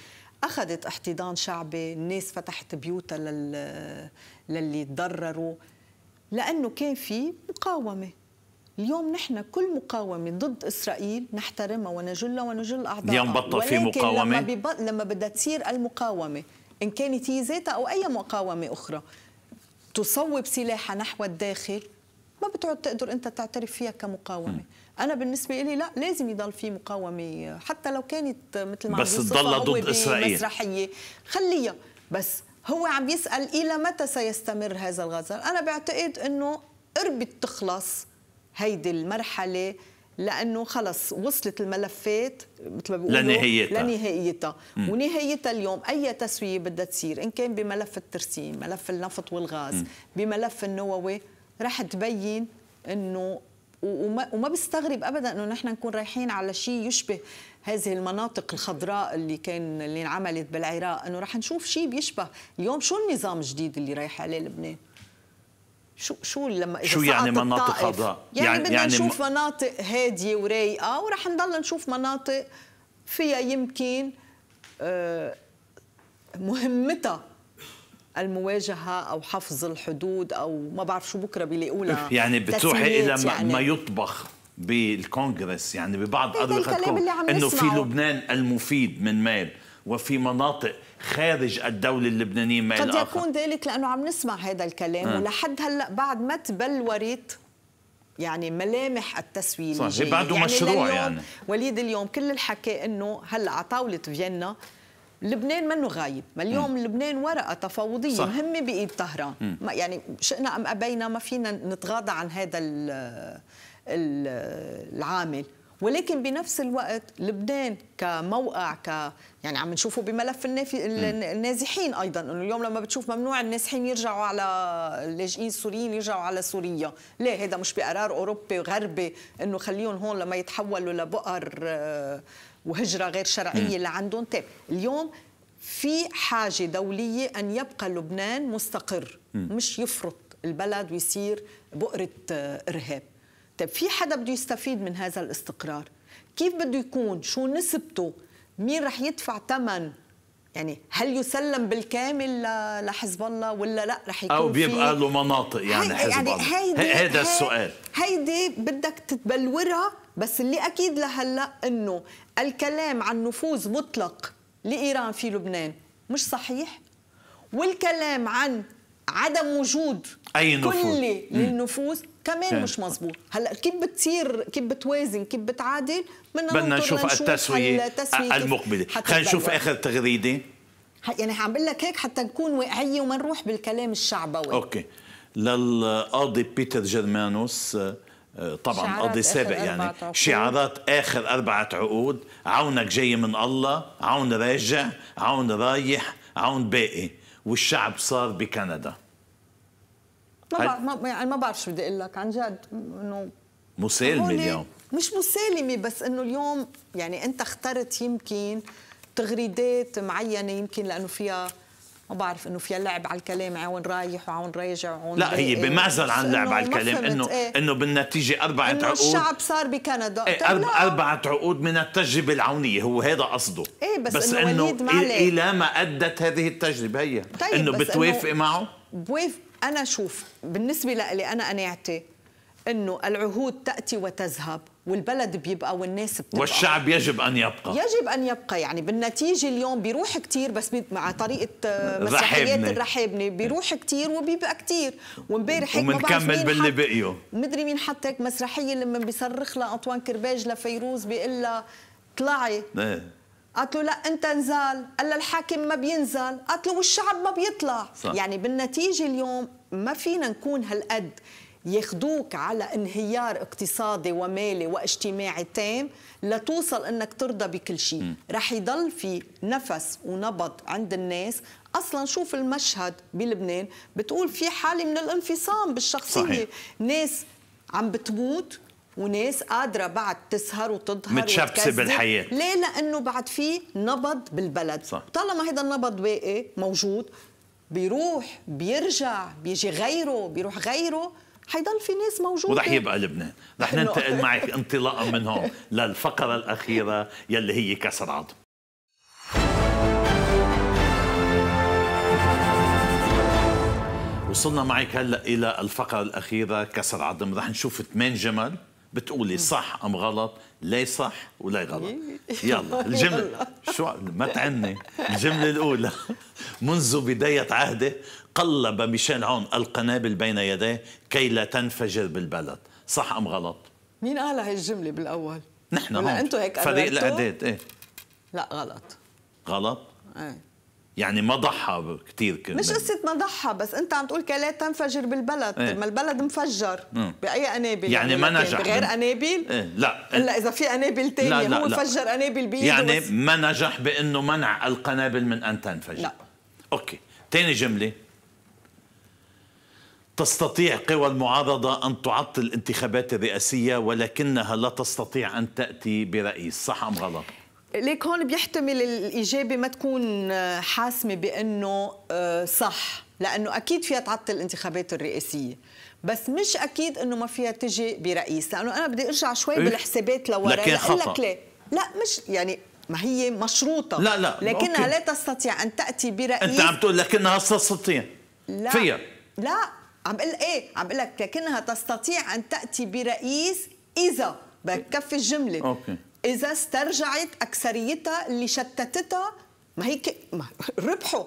اخذت احتضان شعبي الناس فتحت بيوتها لل... للي تضرروا لانه كان في مقاومه اليوم نحن كل مقاومة ضد إسرائيل نحترمها ونجلها ونجل أعضائها اليوم بطل في مقاومة لما, ببط... لما بدها تصير المقاومة إن كانت هي ذاتها أو أي مقاومة أخرى تصوب سلاحها نحو الداخل ما بتعود تقدر أنت تعترف فيها كمقاومة م. أنا بالنسبة لي لا لازم يضل في مقاومة حتى لو كانت مثل ما بس تضلها ضد إسرائيل مسرحية خليها بس هو عم يسأل إلى متى سيستمر هذا الغزل أنا بعتقد أنه قربت تخلص هيدي المرحله لانه خلص وصلت الملفات مثل ما بيقولوا لنهايتها لنهايتها ونهايتها اليوم اي تسويه بدها تصير ان كان بملف الترسيم ملف النفط والغاز م. بملف النووي رح تبين انه وما, وما بستغرب ابدا انه نحن نكون رايحين على شيء يشبه هذه المناطق الخضراء اللي كان اللي انعملت بالعراق انه رح نشوف شيء بيشبه اليوم شو النظام الجديد اللي رايح عليه لبنان شو شو لما شو يعني مناطق خضراء يعني, يعني بدنا يعني نشوف م... مناطق هاديه ورايقه ورح نضل نشوف مناطق فيها يمكن آه، مهمتها المواجهه او حفظ الحدود او ما بعرف شو بكره بيلاقوا لها يعني بتروحي الى يعني. ما يطبخ بالكونغرس يعني ببعض ادوخه انه في لبنان المفيد من مال وفي مناطق خارج الدولة اللبنانية ما قد يكون ذلك لأنه عم نسمع هذا الكلام أه. ولحد هلا بعد ما تبلورت يعني ملامح التسوية صحيح بعده يعني مشروع يعني وليد اليوم كل الحكي انه هلا على طاوله فيينا لبنان منه غايب ما اليوم م. لبنان ورقه تفاوضيه صح. مهمه بايد طهران ما يعني شئنا ام ابينا ما فينا نتغاضى عن هذا العامل ولكن بنفس الوقت لبنان كموقع ك يعني عم نشوفه بملف النافي... النازحين ايضا انه اليوم لما بتشوف ممنوع النازحين يرجعوا على اللاجئين السوريين يرجعوا على سوريا، ليه هذا مش بقرار اوروبي غربي انه خليهم هون لما يتحولوا لبؤر آه، وهجره غير شرعيه اللي عندهم، طيب اليوم في حاجه دوليه ان يبقى لبنان مستقر مش يفرط البلد ويصير بؤره آه، ارهاب طيب في حدا بده يستفيد من هذا الاستقرار كيف بده يكون شو نسبته مين رح يدفع ثمن يعني هل يسلم بالكامل لحزب الله ولا لا رح يكون او بيبقى له مناطق يعني حزب يعني الله هذا السؤال هيدي بدك تتبلورها بس اللي اكيد لهلا انه الكلام عن نفوذ مطلق لايران في لبنان مش صحيح والكلام عن عدم وجود اي نفوذ كلي للنفوذ كمان مش مزبوط هلا كيف بتصير كيف بتوازن كيف بتعادل بدنا نشوف التسويه التسوية المقبله خلينا نشوف اخر تغريده يعني عم بقول لك هيك حتى نكون واقعيه وما نروح بالكلام الشعبوي اوكي للقاضي بيتر جرمانوس آه، طبعا قاضي سابق يعني شعارات اخر اربعه عقود عونك جاي من الله عون راجع عون رايح عون باقي والشعب صار بكندا ما ما يعني ما بعرف شو بدي اقول لك عن جد انه مسالمه اليوم مش مسالمه بس انه اليوم يعني انت اخترت يمكن تغريدات معينه يمكن لانه فيها ما بعرف انه فيها لعب على الكلام عون رايح وعون راجع وعون لا هي بمعزل عن لعب على الكلام انه إيه؟ انه بالنتيجه اربعه إنه عقود الشعب صار بكندا إيه طيب، أرب اربعه عقود من التجربه العونيه هو هذا قصده إيه بس, بس انه, إنه الى ما ادت هذه التجربه هي طيب انه بتوافقي معه؟ بوافق انا شوف بالنسبه لي انا قناعتي انه العهود تاتي وتذهب والبلد بيبقى والناس بتبقى والشعب يجب ان يبقى يجب ان يبقى يعني بالنتيجه اليوم بيروح كثير بس مع طريقه مسرحيات الرحابنه بيروح كثير وبيبقى كثير وامبارح هيك ومنكمل باللي بقيوا مدري مين حط هيك مسرحيه لما بيصرخ لها انطوان كرباج لفيروز بيقول لها طلعي إيه. قالت له لا انت انزال قال له الحاكم ما بينزل قالت له والشعب ما بيطلع صح. يعني بالنتيجه اليوم ما فينا نكون هالقد ياخذوك على انهيار اقتصادي ومالي واجتماعي تام لتوصل انك ترضى بكل شيء رح يضل في نفس ونبض عند الناس اصلا شوف المشهد بلبنان بتقول في حاله من الانفصام بالشخصيه صحيح. ناس عم بتموت وناس قادره بعد تسهر وتظهر متشبسه بالحياه ليه؟ لانه بعد في نبض بالبلد صح. طالما هذا النبض باقي موجود بيروح بيرجع بيجي غيره بيروح غيره حيضل في ناس موجوده ورح يبقى لبنان رح ننتقل معك انطلاقا من هون للفقره الاخيره يلي هي كسر عظم وصلنا معك هلا الى الفقره الاخيره كسر عظم رح نشوف ثمان جمل بتقولي صح ام غلط لا صح ولا غلط إيه. يلا الجمله شو ما تعني الجمله الاولى منذ بدايه عهده قلب ميشيل عون القنابل بين يديه كي لا تنفجر بالبلد صح ام غلط مين قال هاي الجمله بالاول نحن هون هيك فريق الاعداد ايه لا غلط غلط ايه يعني ما ضحى كثير كمان مش قصه ما ضحى بس انت عم تقول كلا تنفجر بالبلد ايه؟ ما البلد مفجر مم. إيه. باي قنابل يعني, يعني ما نجح بغير قنابل ايه؟ لا الا اذا في قنابل ثانيه هو لا. فجر قنابل بايده يعني بس... ما نجح بانه منع القنابل من ان تنفجر لا اوكي ثاني جمله تستطيع قوى المعارضة أن تعطل الانتخابات الرئاسية ولكنها لا تستطيع أن تأتي برئيس صح أم غلط؟ ليك هون بيحتمل الاجابه ما تكون آه، حاسمه بانه آه، صح لانه اكيد فيها تعطل الانتخابات الرئاسيه بس مش اكيد انه ما فيها تجي برئيس لانه انا بدي ارجع شوي إيه؟ بالحسابات لورا لكن خطأ. لك ليه لا مش يعني ما هي مشروطه لا لا لكنها أوكي. لا تستطيع ان تاتي برئيس انت عم تقول لكنها تستطيع لا فيها لا عم بقول ايه عم بقول لك لكنها تستطيع ان تاتي برئيس اذا بكفي الجمله أوكي. اذا استرجعت اكثريتها اللي شتتتها ما هي ما ربحوا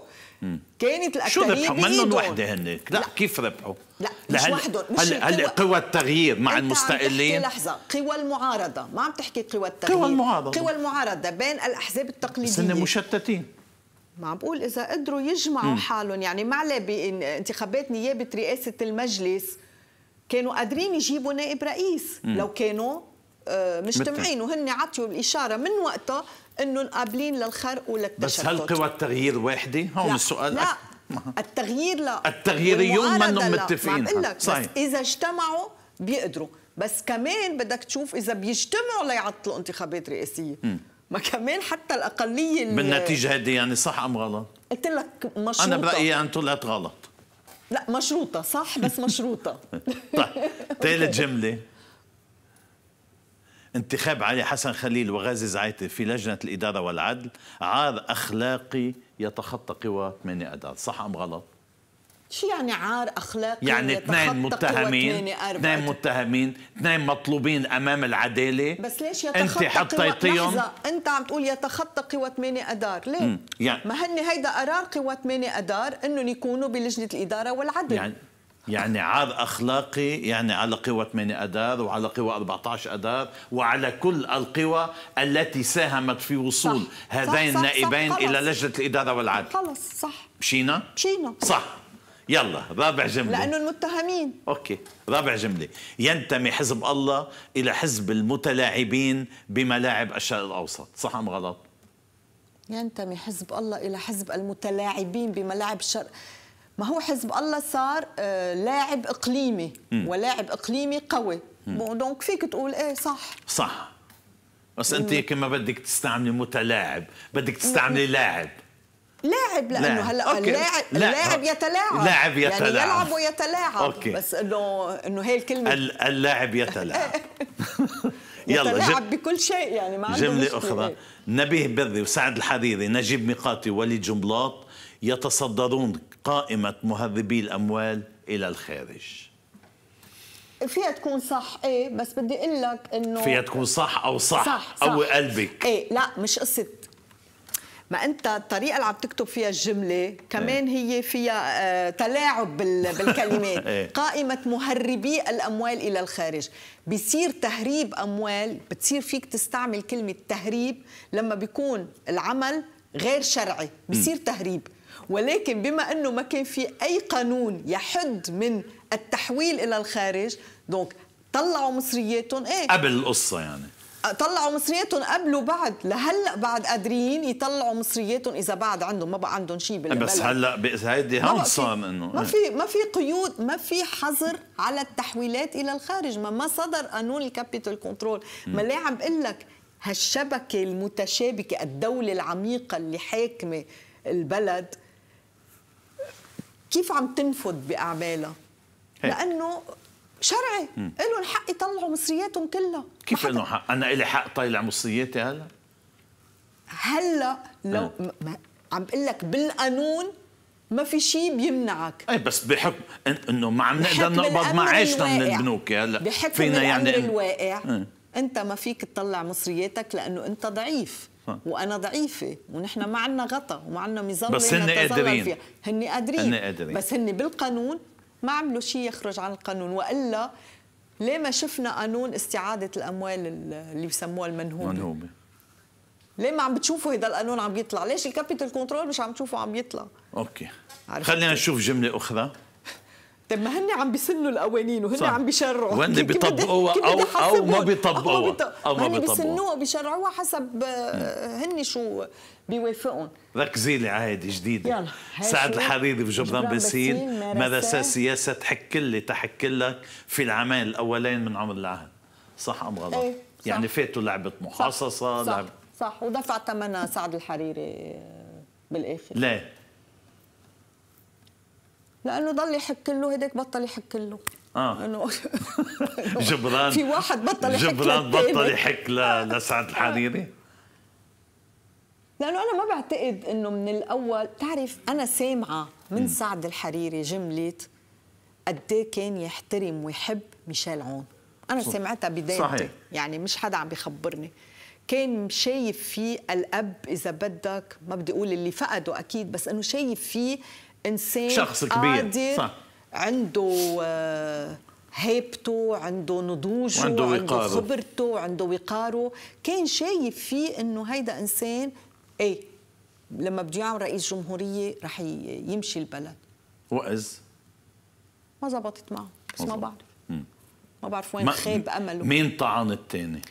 كانت الاكثريه شو ربحوا؟ منهم وحده هن لا. لا كيف ربحوا؟ لا مش وحده وحدهم مش هل... هل... قوى التغيير مع المستقلين عم لحظه قوى المعارضه ما عم تحكي قوى التغيير قوى المعارضه قوى المعارضه بين الاحزاب التقليديه بس هن مشتتين ما عم بقول اذا قدروا يجمعوا حالهم يعني معلي بانتخابات نيابه رئاسه المجلس كانوا قادرين يجيبوا نائب رئيس م. لو كانوا آه، مجتمعين وهن عطيوا الاشاره من وقتها انهم قابلين للخرق وللتشتت بس هل قوى التغيير واحده؟ هون السؤال لا التغيير لا التغييريون منهم متفقين لا. لك صحيح. بس اذا اجتمعوا بيقدروا بس كمان بدك تشوف اذا بيجتمعوا ليعطلوا انتخابات رئاسيه م. ما كمان حتى الاقليه اللي بالنتيجه هذه يعني صح ام غلط؟ قلت لك مشروطه انا برايي ان طلعت غلط لا مشروطه صح بس مشروطه طيب ثالث جمله انتخاب علي حسن خليل وغازي زعيتي في لجنة الإدارة والعدل عار أخلاقي يتخطى قوى 8 أدار صح أم غلط؟ شو يعني عار اخلاقي يعني اثنين متهمين اثنين متهمين اثنين مطلوبين امام العداله بس ليش يتخطى انت حطيتيهم لحظه انت عم تقول يتخطى قوى 8 ادار ليه يعني ما هن هيدا قرار قوى 8 ادار انهم يكونوا بلجنه الاداره والعدل يعني يعني عار أخلاقي يعني على قوى 8 اذار وعلى قوى 14 اذار وعلى كل القوى التي ساهمت في وصول صح. هذين صح. النائبين صح. إلى لجنة الإدارة والعدل خلص صح مشينا؟ مشينا صح يلا رابع جملة لأنه المتهمين أوكي رابع جملة ينتمي حزب الله إلى حزب المتلاعبين بملاعب الشرق الأوسط صح أم غلط؟ ينتمي حزب الله إلى حزب المتلاعبين بملاعب الشرق ما هو حزب الله صار آه، لاعب اقليمي ولاعب اقليمي قوي دونك فيك تقول ايه صح صح بس انت كما بدك تستعملي متلاعب بدك تستعملي لاعب لاعب لانه هلا اللاعب اللاعب يتلاعب لاعب يعني يتلاعب يعني يلعب ويتلاعب أوكي. بس انه انه هي الكلمه اللاعب يتلاعب يلا يتلاعب بكل شيء يعني ما عنده جمله اخرى نبيه بري وسعد الحريري نجيب ميقاتي وليد جنبلاط يتصدرون قائمة مهربي الأموال إلى الخارج فيها تكون صح ايه بس بدي اقول لك انه فيها تكون صح او صح, صح, صح. او قلبك ايه لا مش قصه ما انت الطريقه اللي عم تكتب فيها الجمله كمان إيه. هي فيها آه، تلاعب بالكلمات إيه. قائمه مهربي الاموال الى الخارج بصير تهريب اموال بتصير فيك تستعمل كلمه تهريب لما بيكون العمل غير شرعي بصير تهريب ولكن بما أنه ما كان في أي قانون يحد من التحويل إلى الخارج دونك طلعوا مصرياتهم ايه قبل القصة يعني آه، طلعوا مصرياتهم قبل وبعد لهلا بعد قادرين يطلعوا مصرياتهم اذا بعد عندهم ما بقى عندهم شيء بالبلد بس هلا هيدي هون صار انه ما إيه. في ما في قيود ما في حظر على التحويلات الى الخارج ما ما صدر قانون الكابيتال كنترول ما ليه عم بقول لك هالشبكه المتشابكه الدوله العميقه اللي حاكمه البلد كيف عم تنفذ باعمالها لانه شرعي لهم حق يطلعوا مصرياتهم كلها كيف انه حق؟ انا إلي حق طلع مصرياتي هلا؟ هلا لو ما عم بقول لك بالقانون ما في شيء بيمنعك اي بس بحكم انه ما عم نقدر نقبض معيشنا من البنوك هلا فينا يعني الواقع اه. انت ما فيك تطلع مصرياتك لانه انت ضعيف وانا ضعيفه ونحن ما عندنا غطا وما عندنا مظله بس هن قادرين هن قادرين هن قادرين بس هن بالقانون ما عملوا شيء يخرج عن القانون والا ليه ما شفنا قانون استعاده الاموال اللي بسموها المنهوبه منهوبه ليه ما عم بتشوفوا هذا القانون عم بيطلع ليش الكابيتال كنترول مش عم تشوفه عم يطلع اوكي خلينا نشوف جمله اخرى طيب ما هن عم بيسنوا القوانين وهن عم بيشرعوا وهن بيطبقوها او او ما بيطبقوها او ما بيطبقوها بيسنوها وبيشرعوها حسب آه، هن شو بيوافقهم ركزي لي عادي جديده يلا سعد الحريري في جبران باسيل مارسا سياسه تحك لك في العامين الاولين من عمر العهد صح ام غلط؟ ايه صح. يعني فاتوا لعبه محاصصه صح. لعبة صح. صح ودفع ثمنها سعد الحريري آه، بالاخر ليه؟ لانه ضل يحك له هيداك بطل يحك له اه جبران في واحد بطل يحك جبران بطل يحك آه. لسعد الحريري آه. لانه انا ما بعتقد انه من الاول تعرف انا سامعه من سعد الحريري جمله قد إيه كان يحترم ويحب ميشيل عون انا صح. سمعتها بدايتي يعني مش حدا عم بخبرني كان شايف فيه الاب اذا بدك ما بدي اقول اللي فقده اكيد بس انه شايف فيه انسان شخص كبير قادر صح. عنده آه، هيبته عنده نضوجه عنده, وقاره. عنده خبرته عنده وقاره كان شايف فيه انه هيدا انسان ايه لما بده يعمل رئيس جمهوريه رح يمشي البلد واز ما زبطت معه بس ما بعرف ما بعرف وين خاب امله مين طعن الثاني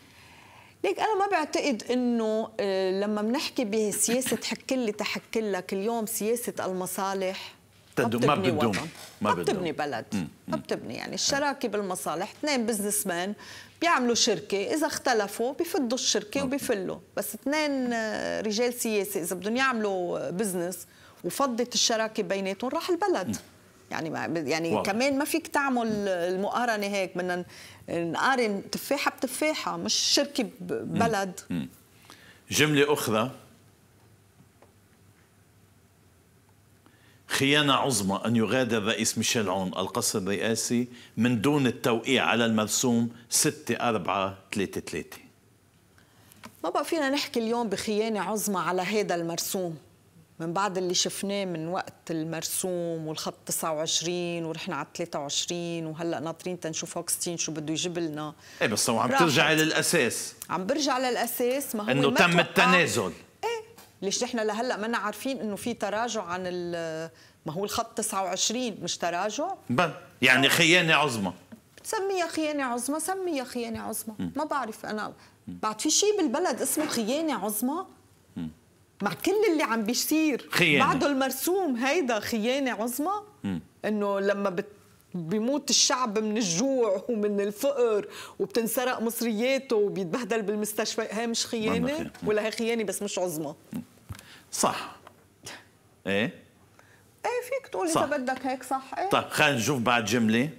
ليك انا ما بعتقد انه آه، لما بنحكي بسياسه لي تحكي لك اليوم سياسه المصالح ما بتدوم ما بتبني بلد ما بتبني يعني الشراكه بالمصالح اثنين بزنس مان بيعملوا شركه اذا اختلفوا بفضوا الشركه وبفلوا بس اثنين آه، رجال سياسه اذا بدهم يعملوا بزنس آه، وفضت الشراكه بيناتهم راح البلد يعني ما يعني واضح. كمان ما فيك تعمل المقارنه هيك بدنا نقارن تفاحه بتفاحه مش شركه ببلد جمله اخرى خيانة عظمى أن يغادر رئيس ميشيل عون القصر الرئاسي من دون التوقيع على المرسوم 6 4 3 3 ما بقى فينا نحكي اليوم بخيانة عظمى على هذا المرسوم من بعد اللي شفناه من وقت المرسوم والخط 29 ورحنا على 23 وهلا ناطرين تنشوف هوكستين شو بده يجيب لنا ايه بس هو عم ترجعي للاساس عم برجع للاساس ما هو انه تم التنازل آه، ايه ليش نحن لهلا ما عارفين انه في تراجع عن ال ما هو الخط 29 مش تراجع بل يعني خيانه عظمى سميها خيانه عظمى سميها خيانه عظمى ما بعرف انا بعد في شيء بالبلد اسمه خيانه عظمى مع كل اللي عم بيصير بعده المرسوم هيدا خيانه عظمى انه لما بت بيموت الشعب من الجوع ومن الفقر وبتنسرق مصرياته وبيتبهدل بالمستشفى هاي مش خيانه ولا هي خيانه بس مش عظمى صح ايه ايه فيك تقول اذا بدك هيك صح ايه طيب خلينا نشوف بعد جمله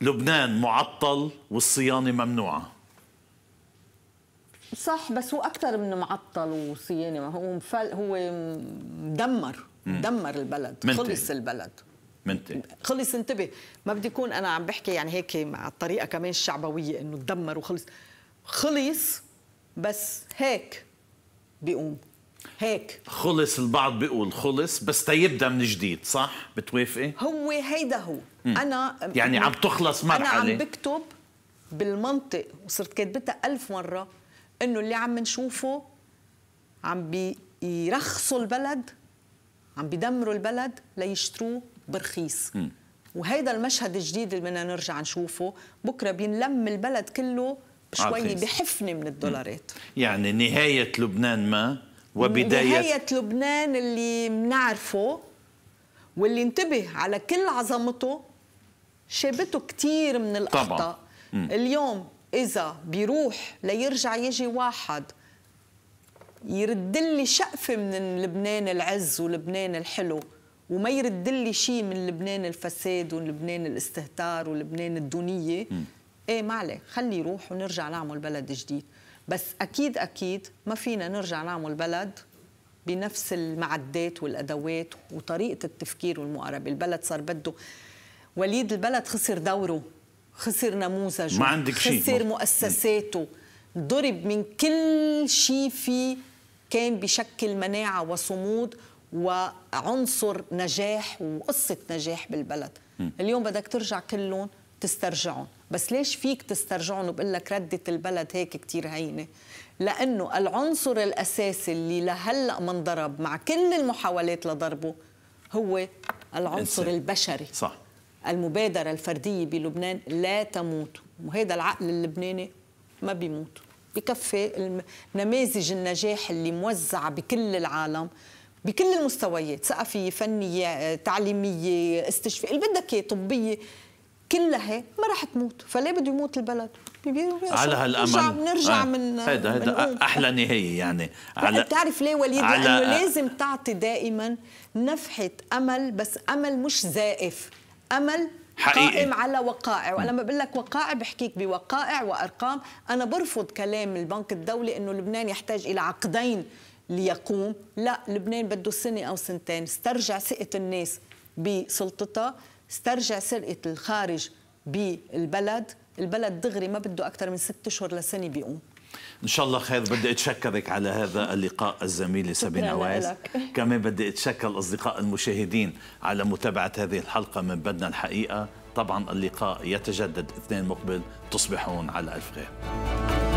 لبنان معطل والصيانه ممنوعه صح بس هو اكثر من معطل وصيانه ما هو مفل هو مدمر دمر البلد خلص البلد منتي. خلص انتبه ما بدي اكون انا عم بحكي يعني هيك مع الطريقه كمان الشعبويه انه تدمر وخلص خلص بس هيك بيقوم هيك خلص البعض بيقول خلص بس تيبدا من جديد صح بتوافقي هو هيدا هو مم. انا يعني عم تخلص مرحله انا عم بكتب بالمنطق وصرت كاتبتها ألف مره انه اللي عم نشوفه عم بيرخصوا البلد عم بيدمروا البلد ليشتروه برخيص وهيدا المشهد الجديد اللي بدنا نرجع نشوفه بكره بينلم البلد كله شوي بحفنه من الدولارات يعني نهايه لبنان ما وبدايه نهايه لبنان اللي بنعرفه واللي انتبه على كل عظمته شابته كثير من الاخطاء طبعا. اليوم اذا بيروح ليرجع يجي واحد يرد لي شقفه من لبنان العز ولبنان الحلو وما يرد لي شيء من لبنان الفساد ولبنان الاستهتار ولبنان الدونيه ايه ما عليه خلي يروح ونرجع نعمل بلد جديد بس اكيد اكيد ما فينا نرجع نعمل بلد بنفس المعدات والادوات وطريقه التفكير والمقاربه البلد صار بده وليد البلد خسر دوره خسر نموذجه ما عندك شيء خسر مؤسساته ضرب من كل شيء فيه كان بشكل مناعة وصمود وعنصر نجاح وقصة نجاح بالبلد م. اليوم بدك ترجع كلهم تسترجعهم بس ليش فيك تسترجعهم وبقول لك ردة البلد هيك كتير هينة لأنه العنصر الأساسي اللي لهلأ ضرب مع كل المحاولات لضربه هو العنصر إنسان. البشري صح المبادرة الفردية بلبنان لا تموت وهذا العقل اللبناني ما بيموت بكفي نماذج النجاح اللي موزعة بكل العالم بكل المستويات ثقافية فنية تعليمية استشفاء اللي بدك اياه طبية كلها ما راح تموت فليه بده يموت البلد على هالامل نرجع آه. من هيدا هيدا احلى نهايه يعني على بتعرف ليه وليد على... لانه لازم تعطي دائما نفحه امل بس امل مش زائف امل حقيقي. قائم على وقائع وانا لما بقول لك وقائع بحكيك بوقائع وارقام انا برفض كلام البنك الدولي انه لبنان يحتاج الى عقدين ليقوم لا لبنان بده سنه او سنتين استرجع ثقه الناس بسلطتها استرجع ثقه الخارج بالبلد البلد دغري ما بده اكثر من ست اشهر لسنه بيقوم ان شاء الله خير بدي اتشكرك على هذا اللقاء الزميله سابين عواز كمان بدي اتشكر الاصدقاء المشاهدين على متابعه هذه الحلقه من بدنا الحقيقه طبعا اللقاء يتجدد اثنين مقبل تصبحون على الف خير